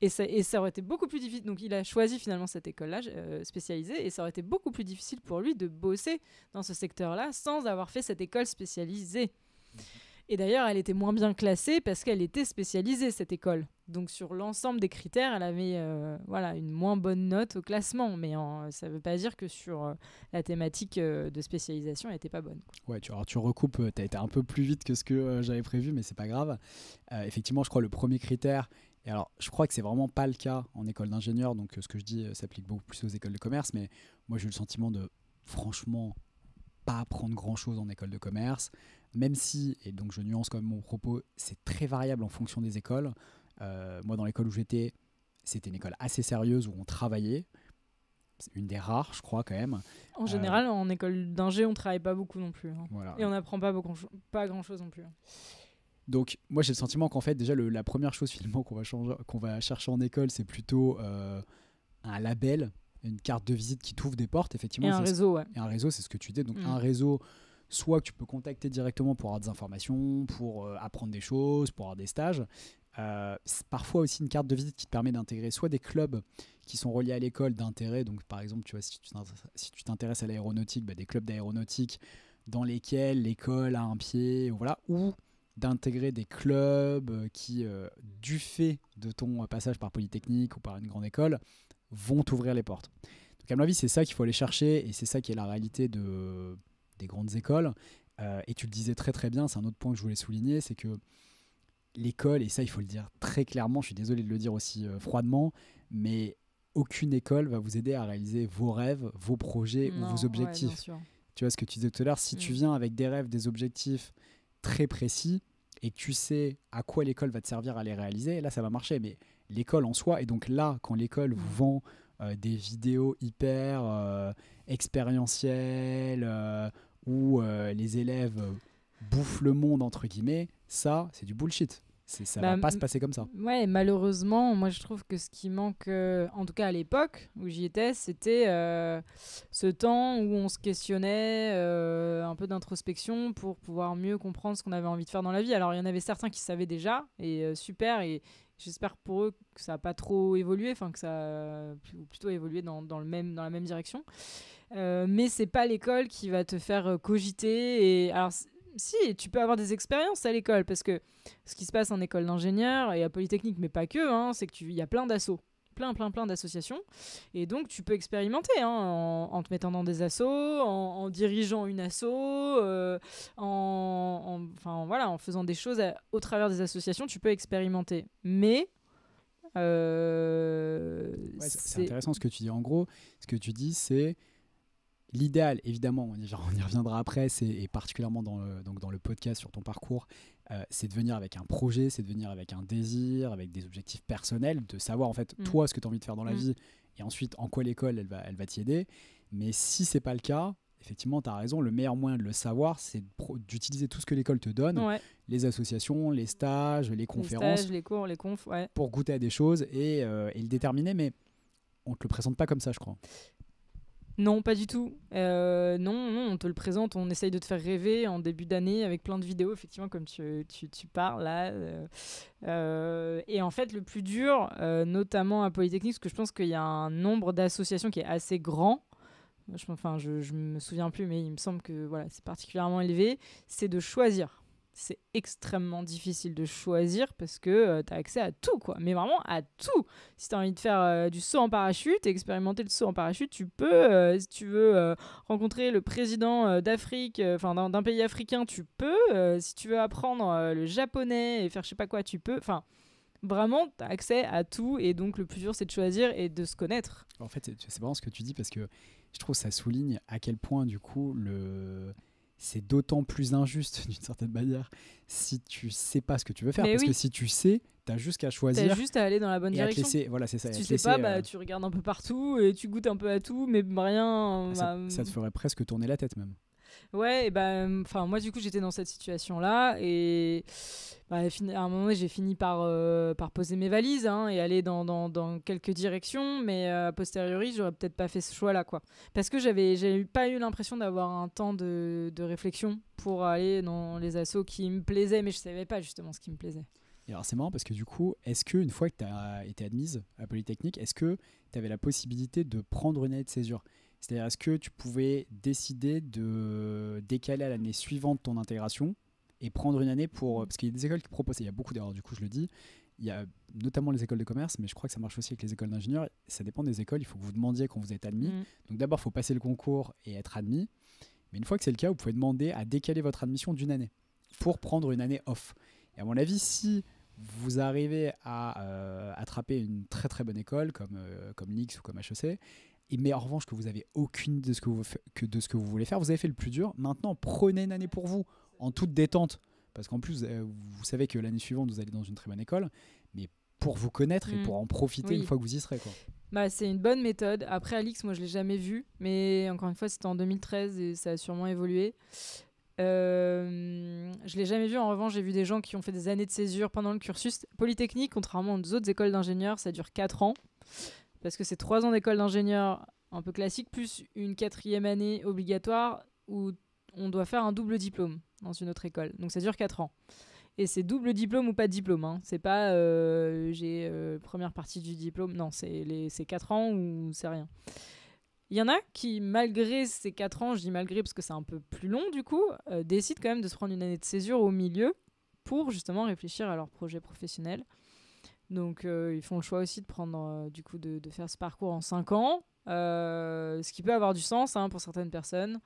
Et ça, et ça aurait été beaucoup plus difficile. Donc il a choisi finalement cette école-là spécialisée et ça aurait été beaucoup plus difficile pour lui de bosser dans ce secteur-là sans avoir fait cette école spécialisée. Mmh. Et d'ailleurs, elle était moins bien classée parce qu'elle était spécialisée, cette école. Donc sur l'ensemble des critères, elle avait euh, voilà une moins bonne note au classement, mais ça ne veut pas dire que sur euh, la thématique euh, de spécialisation, elle n'était pas bonne. Ouais, tu, alors tu recoupes, tu as été un peu plus vite que ce que j'avais prévu, mais c'est pas grave. effectivement, je crois le premier critère, et alors je crois que c'est vraiment pas le cas en école d'ingénieur, donc ce que je dis s'applique beaucoup plus aux écoles de commerce, mais moi j'ai eu le sentiment de franchement pas apprendre grand chose en école de commerce même si, et donc je nuance quand même mon propos, c'est très variable en fonction des écoles. Euh, moi, dans l'école où j'étais, c'était une école assez sérieuse où on travaillait. C'est une des rares, je crois, quand même. En euh, général, en école d'ingé, on travaille pas beaucoup non plus. Hein. Et on n'apprend pas, beaucoup, pas grand-chose non plus. Donc, moi, j'ai le sentiment qu'en fait, déjà, la première chose finalement qu'on va, changer, qu'on va chercher en école, c'est plutôt euh, un label, une carte de visite qui t'ouvre des portes, effectivement. Et un réseau, ouais. Et un réseau, c'est ce que tu dis. Donc, mm. un réseau soit que tu peux contacter directement pour avoir des informations, pour euh, apprendre des choses, pour avoir des stages. Euh, c'est parfois aussi une carte de visite qui te permet d'intégrer soit des clubs qui sont reliés à l'école d'intérêt, donc par exemple, tu vois, si tu t'intéresses à l'aéronautique, bah, des clubs d'aéronautique dans lesquels l'école a un pied, voilà, ou d'intégrer des clubs euh, qui, du fait de ton passage par Polytechnique ou par une grande école, vont t'ouvrir les portes. Donc à mon avis, c'est ça qu'il faut aller chercher et c'est ça qui est la réalité de des grandes écoles. Euh, et tu le disais très très bien, c'est un autre point que je voulais souligner, c'est que l'école, et ça il faut le dire très clairement, je suis désolé de le dire aussi euh, froidement, mais aucune école va vous aider à réaliser vos rêves, vos projets ou vos objectifs. Tu vois ce que tu disais tout à l'heure, si tu mm. viens avec des rêves, des objectifs très précis et que tu sais à quoi l'école va te servir à les réaliser, là ça va marcher. Mais l'école en soi, et donc là, quand l'école vous mm. vend euh, des vidéos hyper expérientielles, où euh, les élèves euh, bouffent le monde, entre guillemets, ça, c'est du bullshit. Ça ne bah, va pas se passer comme ça. Ouais, malheureusement, moi je trouve que ce qui manque, euh, en tout cas à l'époque où j'y étais, c'était ce temps où on se questionnait, un peu d'introspection pour pouvoir mieux comprendre ce qu'on avait envie de faire dans la vie. Alors il y en avait certains qui savaient déjà, et super, et j'espère pour eux que ça n'a pas trop évolué, enfin que ça plutôt évolué dans, le même, dans la même direction. Euh, mais c'est pas l'école qui va te faire euh, cogiter. Et alors, si, tu peux avoir des expériences à l'école, parce que ce qui se passe en école d'ingénieur et à Polytechnique, mais pas que, hein, c'est qu'il y a plein d'assauts plein, plein, plein d'associations. Et donc, tu peux expérimenter hein, en, te mettant dans des assos, en, dirigeant une asso, euh, en, enfin, voilà, en faisant des choses au travers des associations, tu peux expérimenter. Mais. c'est intéressant ce que tu dis. En gros, ce que tu dis, c'est L'idéal, évidemment, on y, reviendra après, et particulièrement dans le, podcast sur ton parcours, euh, c'est de venir avec un projet, c'est de venir avec un désir, avec des objectifs personnels, de savoir en fait, mm. toi, ce que tu as envie de faire dans la mm. vie, et ensuite en quoi l'école, elle va, elle t'y aider. Mais si c'est pas le cas, effectivement, tu as raison, le meilleur moyen de le savoir, c'est d'utiliser tout ce que l'école te donne, les associations, les stages, les conférences, les, cours, les confs, pour goûter à des choses et, euh, et le déterminer, mais on te le présente pas comme ça, je crois. Non, pas du tout. Euh, non, on te le présente, on essaye de te faire rêver en début d'année avec plein de vidéos, effectivement, comme tu, parles là. Euh, euh, et en fait, le plus dur, notamment à Polytechnique, parce que je pense qu'il y a un nombre d'associations qui est assez grand. enfin, je, je me souviens plus, mais il me semble que voilà, c'est particulièrement élevé. C'est de choisir c'est extrêmement difficile de choisir parce que euh, tu as accès à tout, quoi. Mais vraiment à tout. Si tu as envie de faire euh, du saut en parachute, expérimenter le saut en parachute, tu peux. Euh, si tu veux rencontrer le président d'Afrique, enfin d'un pays africain, tu peux. si tu veux apprendre le japonais et faire je sais pas quoi, tu peux. Enfin. Vraiment, tu as accès à tout et donc le plus dur c'est de choisir et de se connaître. En fait, c'est vraiment ce que tu dis parce que je trouve que ça souligne à quel point du coup le, c'est d'autant plus injuste d'une certaine manière si tu sais pas ce que tu veux faire. parce que si tu sais, t'as juste qu'à choisir. as juste à aller dans la bonne direction. À te voilà, c'est ça. Si tu sais pas, bah, euh, tu regardes un peu partout et tu goûtes un peu à tout, mais rien. ça, bah, te ferait presque tourner la tête même. Ouais, et ben, enfin, moi, du coup, j'étais dans cette situation-là. Et bah, à un moment, j'ai fini par, euh, par poser mes valises hein, et aller dans, dans, quelques directions. Mais euh, a posteriori, j'aurais peut-être pas fait ce choix-là, quoi. Parce que j'avais pas eu l'impression d'avoir un temps de, de, réflexion pour aller dans les assos qui me plaisaient, mais je savais pas justement ce qui me plaisait. Et alors, c'est marrant parce que du coup, est-ce qu'une une fois que tu as été admise à Polytechnique, est-ce que tu avais la possibilité de prendre une année de césure c'est-à-dire, est-ce que tu pouvais décider de décaler à l'année suivante ton intégration et prendre une année pour. Parce qu'il y a des écoles qui proposent, il y a beaucoup d'erreurs, du coup, je le dis. Il y a notamment les écoles de commerce, mais je crois que ça marche aussi avec les écoles d'ingénieurs. Ça dépend des écoles, il faut que vous demandiez quand vous êtes admis. Mm. Donc d'abord, il faut passer le concours et être admis. Mais une fois que c'est le cas, vous pouvez demander à décaler votre admission d'une année pour prendre une année off. Et à mon avis, si vous arrivez à euh, attraper une très très bonne école comme, euh, comme l'IX ou comme HEC mais en revanche, que vous avez aucune idée de ce que vous, que de ce que vous voulez faire, vous avez fait le plus dur. Maintenant, prenez une année pour vous, en toute détente. Parce qu'en plus, euh, vous savez que l'année suivante, vous allez dans une très bonne école. Mais pour vous connaître et mm. pour en profiter une fois que vous y serez. Bah, c'est une bonne méthode. Après, Alix, moi, je l'ai jamais vu. Mais encore une fois, c'était en 2013 et ça a sûrement évolué. Euh, je l'ai jamais vu. En revanche, j'ai vu des gens qui ont fait des années de césure pendant le cursus. Polytechnique, contrairement aux autres écoles d'ingénieurs, ça dure 4 ans parce que c'est trois ans d'école d'ingénieur un peu classique, plus une quatrième année obligatoire où on doit faire un double diplôme dans une autre école. Donc ça dure quatre ans. Et c'est double diplôme ou pas diplôme. Hein. C'est pas euh, j'ai euh, première partie du diplôme. Non, c'est les quatre ans ou c'est rien. Il y en a qui, malgré ces quatre ans, je dis malgré parce que c'est un peu plus long du coup, euh, décident quand même de se prendre une année de césure au milieu pour justement réfléchir à leur projet professionnel. Donc euh, ils font le choix aussi de prendre euh, du coup de, de, faire ce parcours en 5 ans, euh, ce qui peut avoir du sens hein, pour certaines personnes.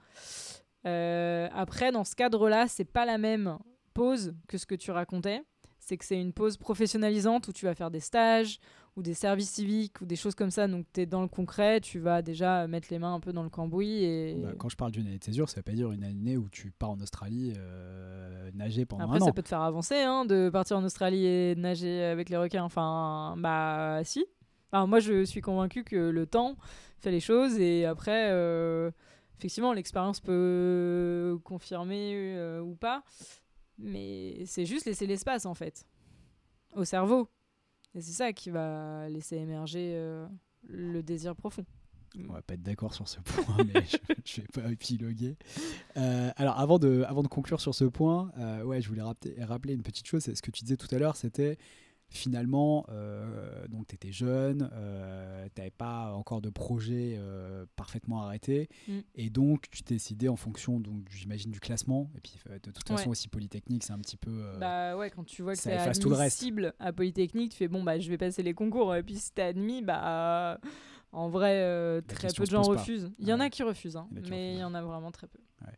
après, dans ce cadre-là, c'est pas la même pause que ce que tu racontais c'est que c'est une pause professionnalisante où tu vas faire des stages ou des services civiques ou des choses comme ça. Donc tu es dans le concret, tu vas déjà mettre les mains un peu dans le cambouis. Et... Bah, quand je parle d'une année de césure, ça veut pas dire une année où tu pars en Australie euh, nager pendant un an. Après, ça peut te faire avancer hein, de partir en Australie et de nager avec les requins. Enfin, bah si. Alors, moi, je suis convaincu que le temps fait les choses et après. Euh, effectivement, l'expérience peut confirmer euh, ou pas. Mais c'est juste laisser l'espace, en fait, au cerveau. Et c'est ça qui va laisser émerger euh, le désir profond. On va pas être d'accord sur ce point, mais je, je, vais pas épiloguer. Euh, alors, avant de, avant de conclure sur ce point, euh, ouais, je voulais rappeler, rappeler une petite chose. C'est ce que tu disais tout à l'heure, c'était finalement, euh, donc tu étais jeune, euh, tu n'avais pas encore de projet euh, parfaitement arrêté, mm. et donc tu t'es décidé en fonction, donc j'imagine, du classement, et puis euh, de toute façon aussi Polytechnique, c'est un petit peu... bah ouais, quand tu vois que c'est admissible à Polytechnique, tu fais bon, bah je vais passer les concours, et puis si t'es admis, bah en vrai, très peu de gens refusent. Il y en a qui refusent, hein, mais il y en a vraiment très peu. Ouais.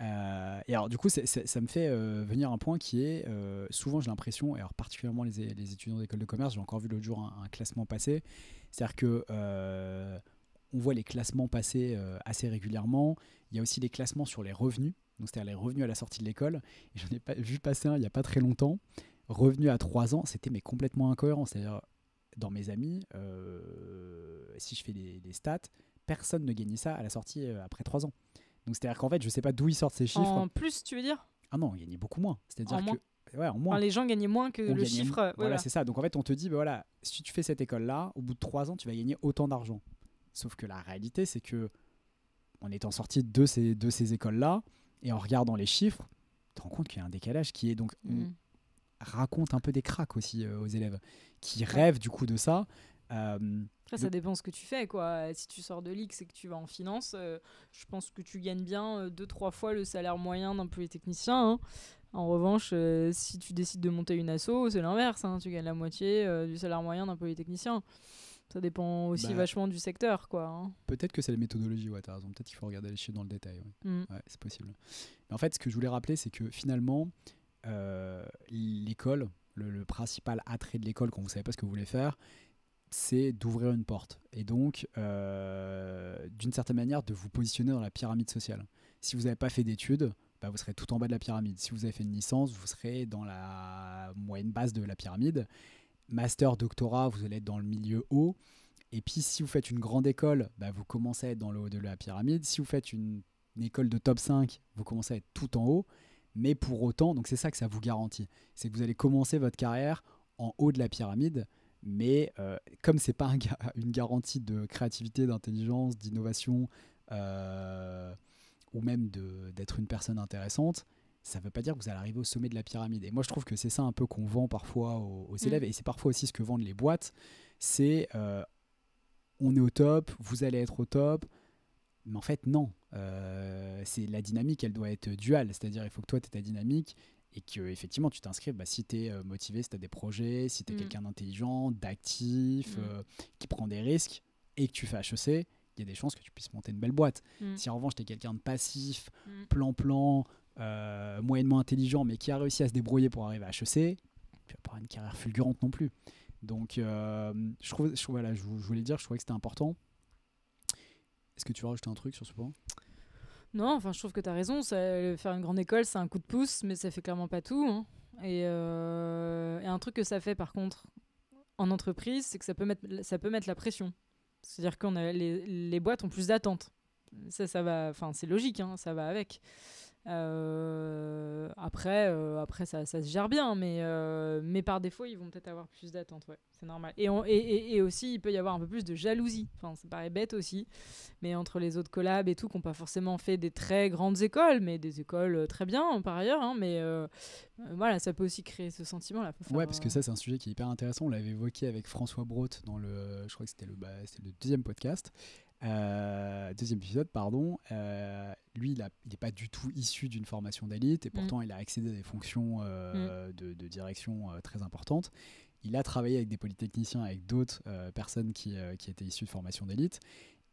Euh, et alors, du coup, ça me fait euh, venir un point qui est euh, souvent, j'ai l'impression, et alors particulièrement les, étudiants d'école de commerce, j'ai encore vu l'autre jour un, classement passé. C'est-à-dire que on voit les classements passer assez régulièrement. Il y a aussi les classements sur les revenus, donc c'est-à-dire les revenus à la sortie de l'école. Et j'en ai pas, vu passer un il n'y a pas très longtemps. Revenu à 3 ans, c'était mais complètement incohérent. C'est-à-dire, dans mes amis, si je fais des, des stats, personne ne gagnait ça à la sortie après 3 ans c'est-à-dire qu'en fait, je sais pas d'où ils sortent ces chiffres. En plus, tu veux dire Ah non, on gagnait beaucoup moins. C'est-à-dire que en moins. les gens gagnaient moins que le chiffre. Voilà, c'est ça. Donc en fait, on te dit, bah voilà, si tu fais cette école-là, au bout de trois ans, tu vas gagner autant d'argent. Sauf que la réalité, c'est que en étant sorti de ces, de ces écoles-là, et en regardant les chiffres, tu te rends compte qu'il y a un décalage qui est donc. Mm. raconte un peu des cracks aussi euh, aux élèves qui rêvent du coup de ça euh, ça dépend ce que tu fais, quoi. Si tu sors de l'X et que tu vas en finance, euh, je pense que tu gagnes bien 2-3 euh, fois le salaire moyen d'un polytechnicien. Hein. En revanche, si tu décides de monter une asso, c'est l'inverse. Hein. Tu gagnes la moitié du salaire moyen d'un polytechnicien. Ça dépend aussi bah, vachement du secteur, quoi. Hein. Peut-être que c'est la méthodologie, ouais, Peut-être qu'il faut regarder les chiffres dans le détail. Mm. c'est possible. Mais en fait, ce que je voulais rappeler, c'est que finalement, l'école, le, le principal attrait de l'école quand vous savez pas ce que vous voulez faire, c'est d'ouvrir une porte et donc euh, d'une certaine manière de vous positionner dans la pyramide sociale. Si vous n'avez pas fait d'études, bah, vous serez tout en bas de la pyramide. Si vous avez fait une licence, vous serez dans la moyenne basse de la pyramide. Master, doctorat, vous allez être dans le milieu haut. Et puis si vous faites une grande école, bah vous commencez à être dans le haut de la pyramide. Si vous faites une, une école de top 5, vous commencez à être tout en haut. Mais pour autant, donc c'est ça que ça vous garantit, c'est que vous allez commencer votre carrière en haut de la pyramide mais comme euh, comme c'est pas une garantie de créativité, d'intelligence, d'innovation euh, ou même d'être une personne intéressante, ça ne veut pas dire que vous allez arriver au sommet de la pyramide. Et moi, je trouve que c'est ça un peu qu'on vend parfois aux, mm. élèves, et c'est parfois aussi ce que vendent les boîtes. C'est euh, on est au top, vous allez être au top, mais en fait, non. c'est la dynamique, elle doit être duale, c'est-à-dire il faut que toi, tu aies ta dynamique et que effectivement tu t'inscris bah, si tu es euh, motivé, si tu as des projets, si tu es mm. quelqu'un d'intelligent, d'actif, mm. euh, qui prend des risques et que tu fais HEC, il y a des chances que tu puisses monter une belle boîte. Mm. Si en revanche tu es quelqu'un de passif, plan-plan, euh, moyennement intelligent, mais qui a réussi à se débrouiller pour arriver à HEC, tu vas pas une carrière fulgurante non plus. Donc je, trouve, voilà, je voulais dire, je trouvais que c'était important. Est-ce que tu veux rajouter un truc sur ce point non, enfin, je trouve que tu as raison. Ça, euh, faire une grande école, c'est un coup de pouce, mais ça fait clairement pas tout. Hein. Euh, et, un truc que ça fait, par contre, en entreprise, c'est que ça peut mettre, ça peut mettre la pression. C'est-à-dire que les, les boîtes ont plus d'attentes. Ça, ça va. Enfin, c'est logique, hein, ça va avec. Euh, après, euh, après ça, ça, se gère bien, mais, euh, mais par défaut, ils vont peut-être avoir plus d'attentes, ouais, c'est normal. Et, et, et, aussi, il peut y avoir un peu plus de jalousie. Enfin, ça paraît bête aussi, mais entre les autres collabs et tout, qu'on pas forcément fait des très grandes écoles, mais des écoles très bien hein, par ailleurs, hein, mais voilà, ça peut aussi créer ce sentiment-là. Ouais, parce que ça, c'est un sujet qui est hyper intéressant. On l'avait évoqué avec François Brotte dans le, je crois que c'était le, bah, le deuxième podcast. Euh, deuxième épisode, pardon. Euh, lui, il n'est pas du tout issu d'une formation d'élite et mm. pourtant, il a accédé à des fonctions euh, mm. de, direction très importantes. Il a travaillé avec des polytechniciens, avec d'autres personnes qui, qui, étaient issues de formations d'élite.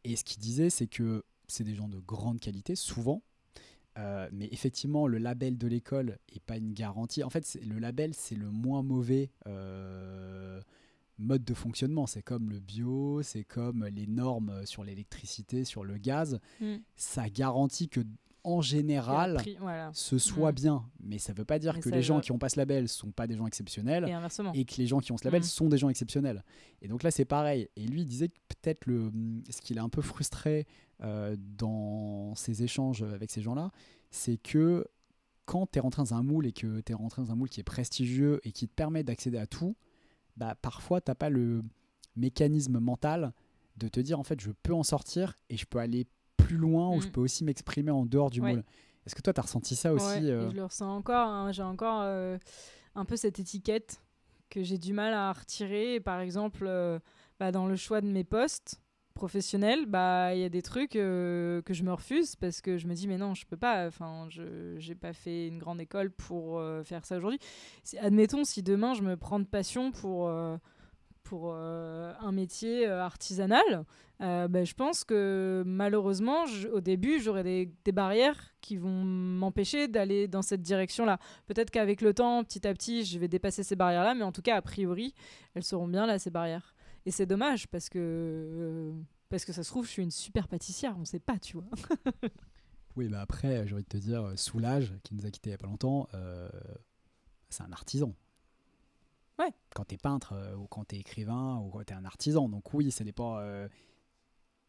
Et ce qu'il disait, c'est que c'est des gens de grande qualité, souvent. mais effectivement, le label de l'école n'est pas une garantie. En fait, le label, c'est le moins mauvais mode de fonctionnement. C'est comme le bio, c'est comme les normes sur l'électricité, sur le gaz. Hmm. Ça garantit que en général, ce soit hmm. bien. Mais ça ne veut pas dire que les gens qui ont pas ce label sont pas des gens exceptionnels et, que les gens qui ont ce label hmm. sont des gens exceptionnels. Et donc là, c'est pareil. Et lui, disait que peut-être ce qu'il a un peu frustré euh, dans ses échanges avec ces gens-là, c'est que quand tu es rentré dans un moule et que tu es rentré dans un moule qui est prestigieux et qui te permet d'accéder à tout, bah, parfois, t'as pas le mécanisme mental de te dire, en fait, je peux en sortir et je peux aller plus loin ou je mm. peux aussi m'exprimer en dehors du moule. Est-ce que toi, tu as ressenti ça aussi euh Je le ressens encore. Hein. J'ai encore euh, un peu cette étiquette que j'ai du mal à retirer. Par exemple, euh, bah, dans le choix de mes postes, professionnel, bah il y a des trucs euh, que je me refuse parce que je me dis mais non, je peux pas. Enfin, je j'ai pas fait une grande école pour euh, faire ça aujourd'hui. Admettons si demain je me prends de passion pour euh, pour un métier artisanal, bah, je pense que malheureusement, au début, j'aurai des, barrières qui vont m'empêcher d'aller dans cette direction-là. Peut-être qu'avec le temps, petit à petit, je vais dépasser ces barrières-là, mais en tout cas, a priori, elles seront bien là, ces barrières. Et c'est dommage parce que, euh, parce que ça se trouve, je suis une super pâtissière, on sait pas, tu vois. oui, mais bah après, j'ai envie de te dire, euh, Soulage, qui nous a quittés il n'y a pas longtemps, euh, c'est un artisan. Ouais. Quand tu es peintre ou quand tu es écrivain ou quand tu es un artisan. Donc oui, ça dépend. Euh,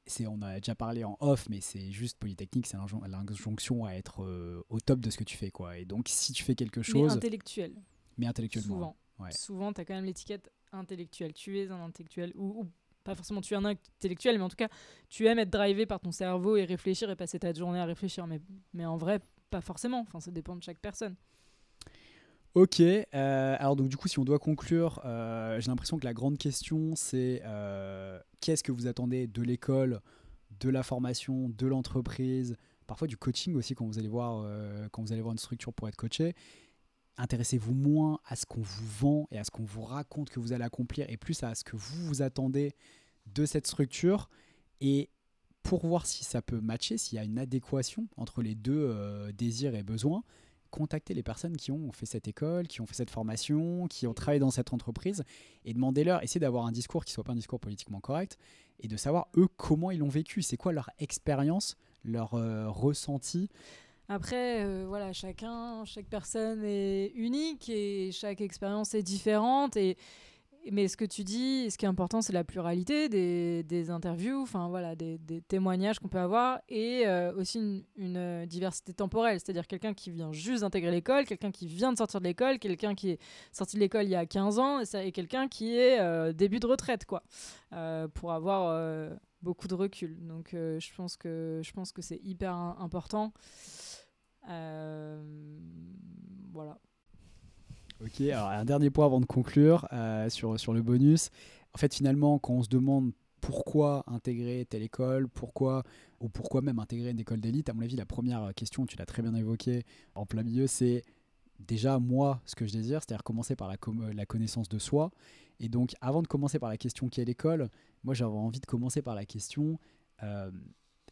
c'est, on a déjà parlé en off, mais c'est juste Polytechnique, c'est l'injonction à être au top de ce que tu fais. quoi. Et donc si tu fais quelque chose... Mais intellectuel. Mais intellectuellement. Souvent. Ouais. Souvent, as quand même l'étiquette intellectuel. Tu es un intellectuel ou, pas forcément tu es un intellectuel, mais en tout cas, tu aimes être drivé par ton cerveau et réfléchir et passer ta journée à réfléchir. Mais, en vrai, pas forcément. Enfin, ça dépend de chaque personne. Ok, euh, alors donc du coup si on doit conclure, euh, j'ai l'impression que la grande question c'est euh, qu'est-ce que vous attendez de l'école, de la formation, de l'entreprise, parfois du coaching aussi quand vous allez voir, quand vous allez voir une structure pour être coaché, Intéressez-vous moins à ce qu'on vous vend et à ce qu'on vous raconte que vous allez accomplir et plus à ce que vous vous attendez de cette structure. Et pour voir si ça peut matcher, s'il y a une adéquation entre les deux euh, désirs et besoins, contactez les personnes qui ont fait cette école, qui ont fait cette formation, qui ont travaillé dans cette entreprise et demandez-leur, essayez d'avoir un discours qui soit pas un discours politiquement correct et de savoir eux comment ils l'ont vécu, c'est quoi leur expérience, leur euh, ressenti après, euh, voilà, chacun, chaque personne est unique et chaque expérience est différente. Et, mais ce que tu dis, ce qui est important, c'est la pluralité des, interviews, enfin voilà, des, témoignages qu'on peut avoir et euh, aussi une, euh, diversité temporelle, c'est-à-dire quelqu'un qui vient juste d'intégrer l'école, quelqu'un qui vient de sortir de l'école, quelqu'un qui est sorti de l'école il y a 15 ans et, quelqu'un qui est début de retraite, quoi, pour avoir beaucoup de recul. Donc je pense que je pense que c'est hyper important. Euh, voilà. Ok, alors un dernier point avant de conclure euh, sur, sur le bonus. En fait, finalement, quand on se demande pourquoi intégrer telle école, pourquoi ou pourquoi même intégrer une école d'élite, à mon avis, la première question, tu l'as très bien évoquée en plein milieu, c'est déjà moi ce que je désire, c'est-à-dire commencer par la, euh, la, connaissance de soi. Et donc, avant de commencer par la question qui est l'école moi j'avais envie de commencer par la question euh,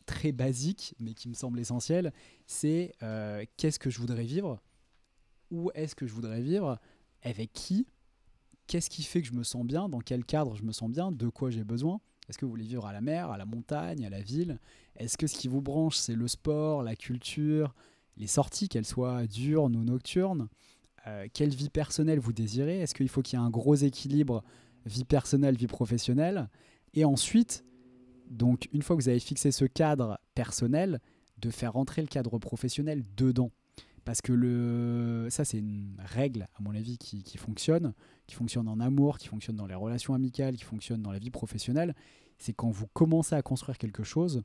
très basique, mais qui me semble essentiel, c'est euh, qu'est-ce que je voudrais vivre Où est-ce que je voudrais vivre Avec qui Qu'est-ce qui fait que je me sens bien Dans quel cadre je me sens bien De quoi j'ai besoin Est-ce que vous voulez vivre à la mer, à la montagne, à la ville Est-ce que ce qui vous branche, c'est le sport, la culture, les sorties, qu'elles soient dures, ou nocturnes euh, Quelle vie personnelle vous désirez Est-ce qu'il faut qu'il y ait un gros équilibre vie personnelle, vie professionnelle Et ensuite, donc, une fois que vous avez fixé ce cadre personnel, de faire rentrer le cadre professionnel dedans. Parce que le... ça, c'est une règle, à mon avis, qui, qui, fonctionne, qui fonctionne en amour, qui fonctionne dans les relations amicales, qui fonctionne dans la vie professionnelle. C'est quand vous commencez à construire quelque chose,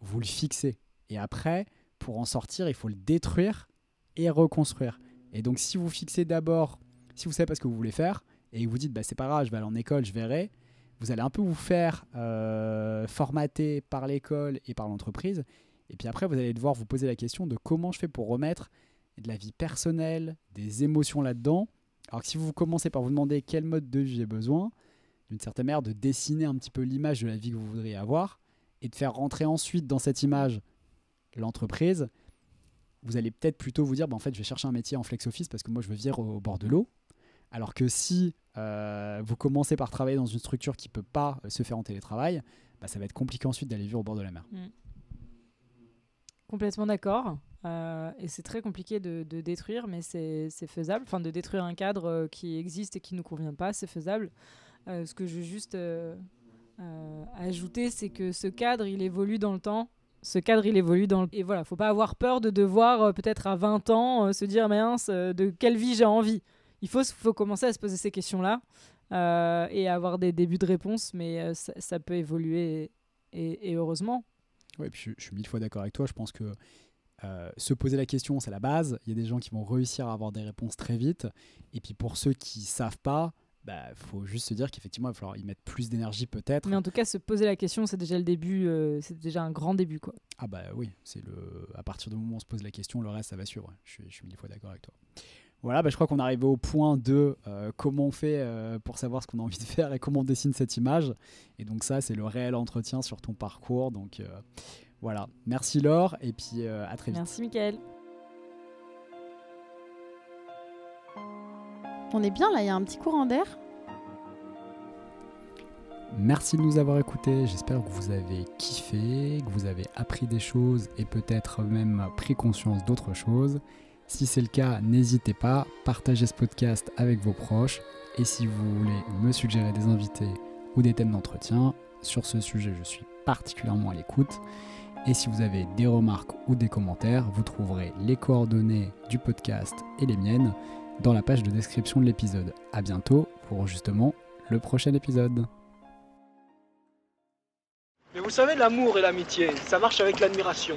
vous le fixez. Et après, pour en sortir, il faut le détruire et reconstruire. Et donc, si vous fixez d'abord, si vous savez pas ce que vous voulez faire, et vous dites, bah, c'est pas grave, je vais aller en école, je verrai, vous allez un peu vous faire euh, formater par l'école et par l'entreprise. Et puis après, vous allez devoir vous poser la question de comment je fais pour remettre de la vie personnelle, des émotions là-dedans. Alors que si vous commencez par vous demander quel mode de vie j'ai besoin, d'une certaine manière, de dessiner un petit peu l'image de la vie que vous voudriez avoir et de faire rentrer ensuite dans cette image l'entreprise, vous allez peut-être plutôt vous dire bah, en fait, je vais chercher un métier en flex office parce que moi, je veux vivre au bord de l'eau. Alors que si euh, vous commencez par travailler dans une structure qui ne peut pas se faire en télétravail, bah, ça va être compliqué ensuite d'aller vivre au bord de la mer. Mm. Complètement d'accord. Euh, et c'est très compliqué de, détruire, mais c'est faisable. Enfin, de détruire un cadre euh, qui existe et qui ne nous convient pas, c'est faisable. ce que je veux juste ajouter, c'est que ce cadre, il évolue dans le temps ce cadre il évolue dans et voilà faut pas avoir peur de devoir peut-être à 20 ans se dire mais mince de quelle vie j'ai envie il faut, faut commencer à se poser ces questions-là euh, et avoir des débuts de réponse, mais euh, ça, peut évoluer et, heureusement. Oui, je, je, suis mille fois d'accord avec toi. Je pense que euh, se poser la question, c'est la base. Il y a des gens qui vont réussir à avoir des réponses très vite. Et puis pour ceux qui savent pas, il bah, faut juste se dire qu'effectivement, il va falloir y mettre plus d'énergie peut-être. Mais en tout cas, se poser la question, c'est déjà le début, c'est déjà un grand début. quoi. Ah bah oui, c'est le... à partir du moment où on se pose la question, le reste, ça va suivre. Je je suis mille fois d'accord avec toi. Voilà, bah, je crois qu'on est arrivé au point de euh, comment on fait euh, pour savoir ce qu'on a envie de faire et comment on dessine cette image. Et donc ça, c'est le réel entretien sur ton parcours. Donc euh, voilà, merci Laure et puis à très vite. Merci Mickaël. On est bien là, il y a un petit courant d'air. Merci de nous avoir écoutés, j'espère que vous avez kiffé, que vous avez appris des choses et peut-être même pris conscience d'autres choses. Si c'est le cas, n'hésitez pas, partagez ce podcast avec vos proches. Et si vous voulez me suggérer des invités ou des thèmes d'entretien, sur ce sujet, je suis particulièrement à l'écoute. Et si vous avez des remarques ou des commentaires, vous trouverez les coordonnées du podcast et les miennes dans la page de description de l'épisode. A bientôt pour justement le prochain épisode. Mais vous savez, l'amour et l'amitié, ça marche avec l'admiration.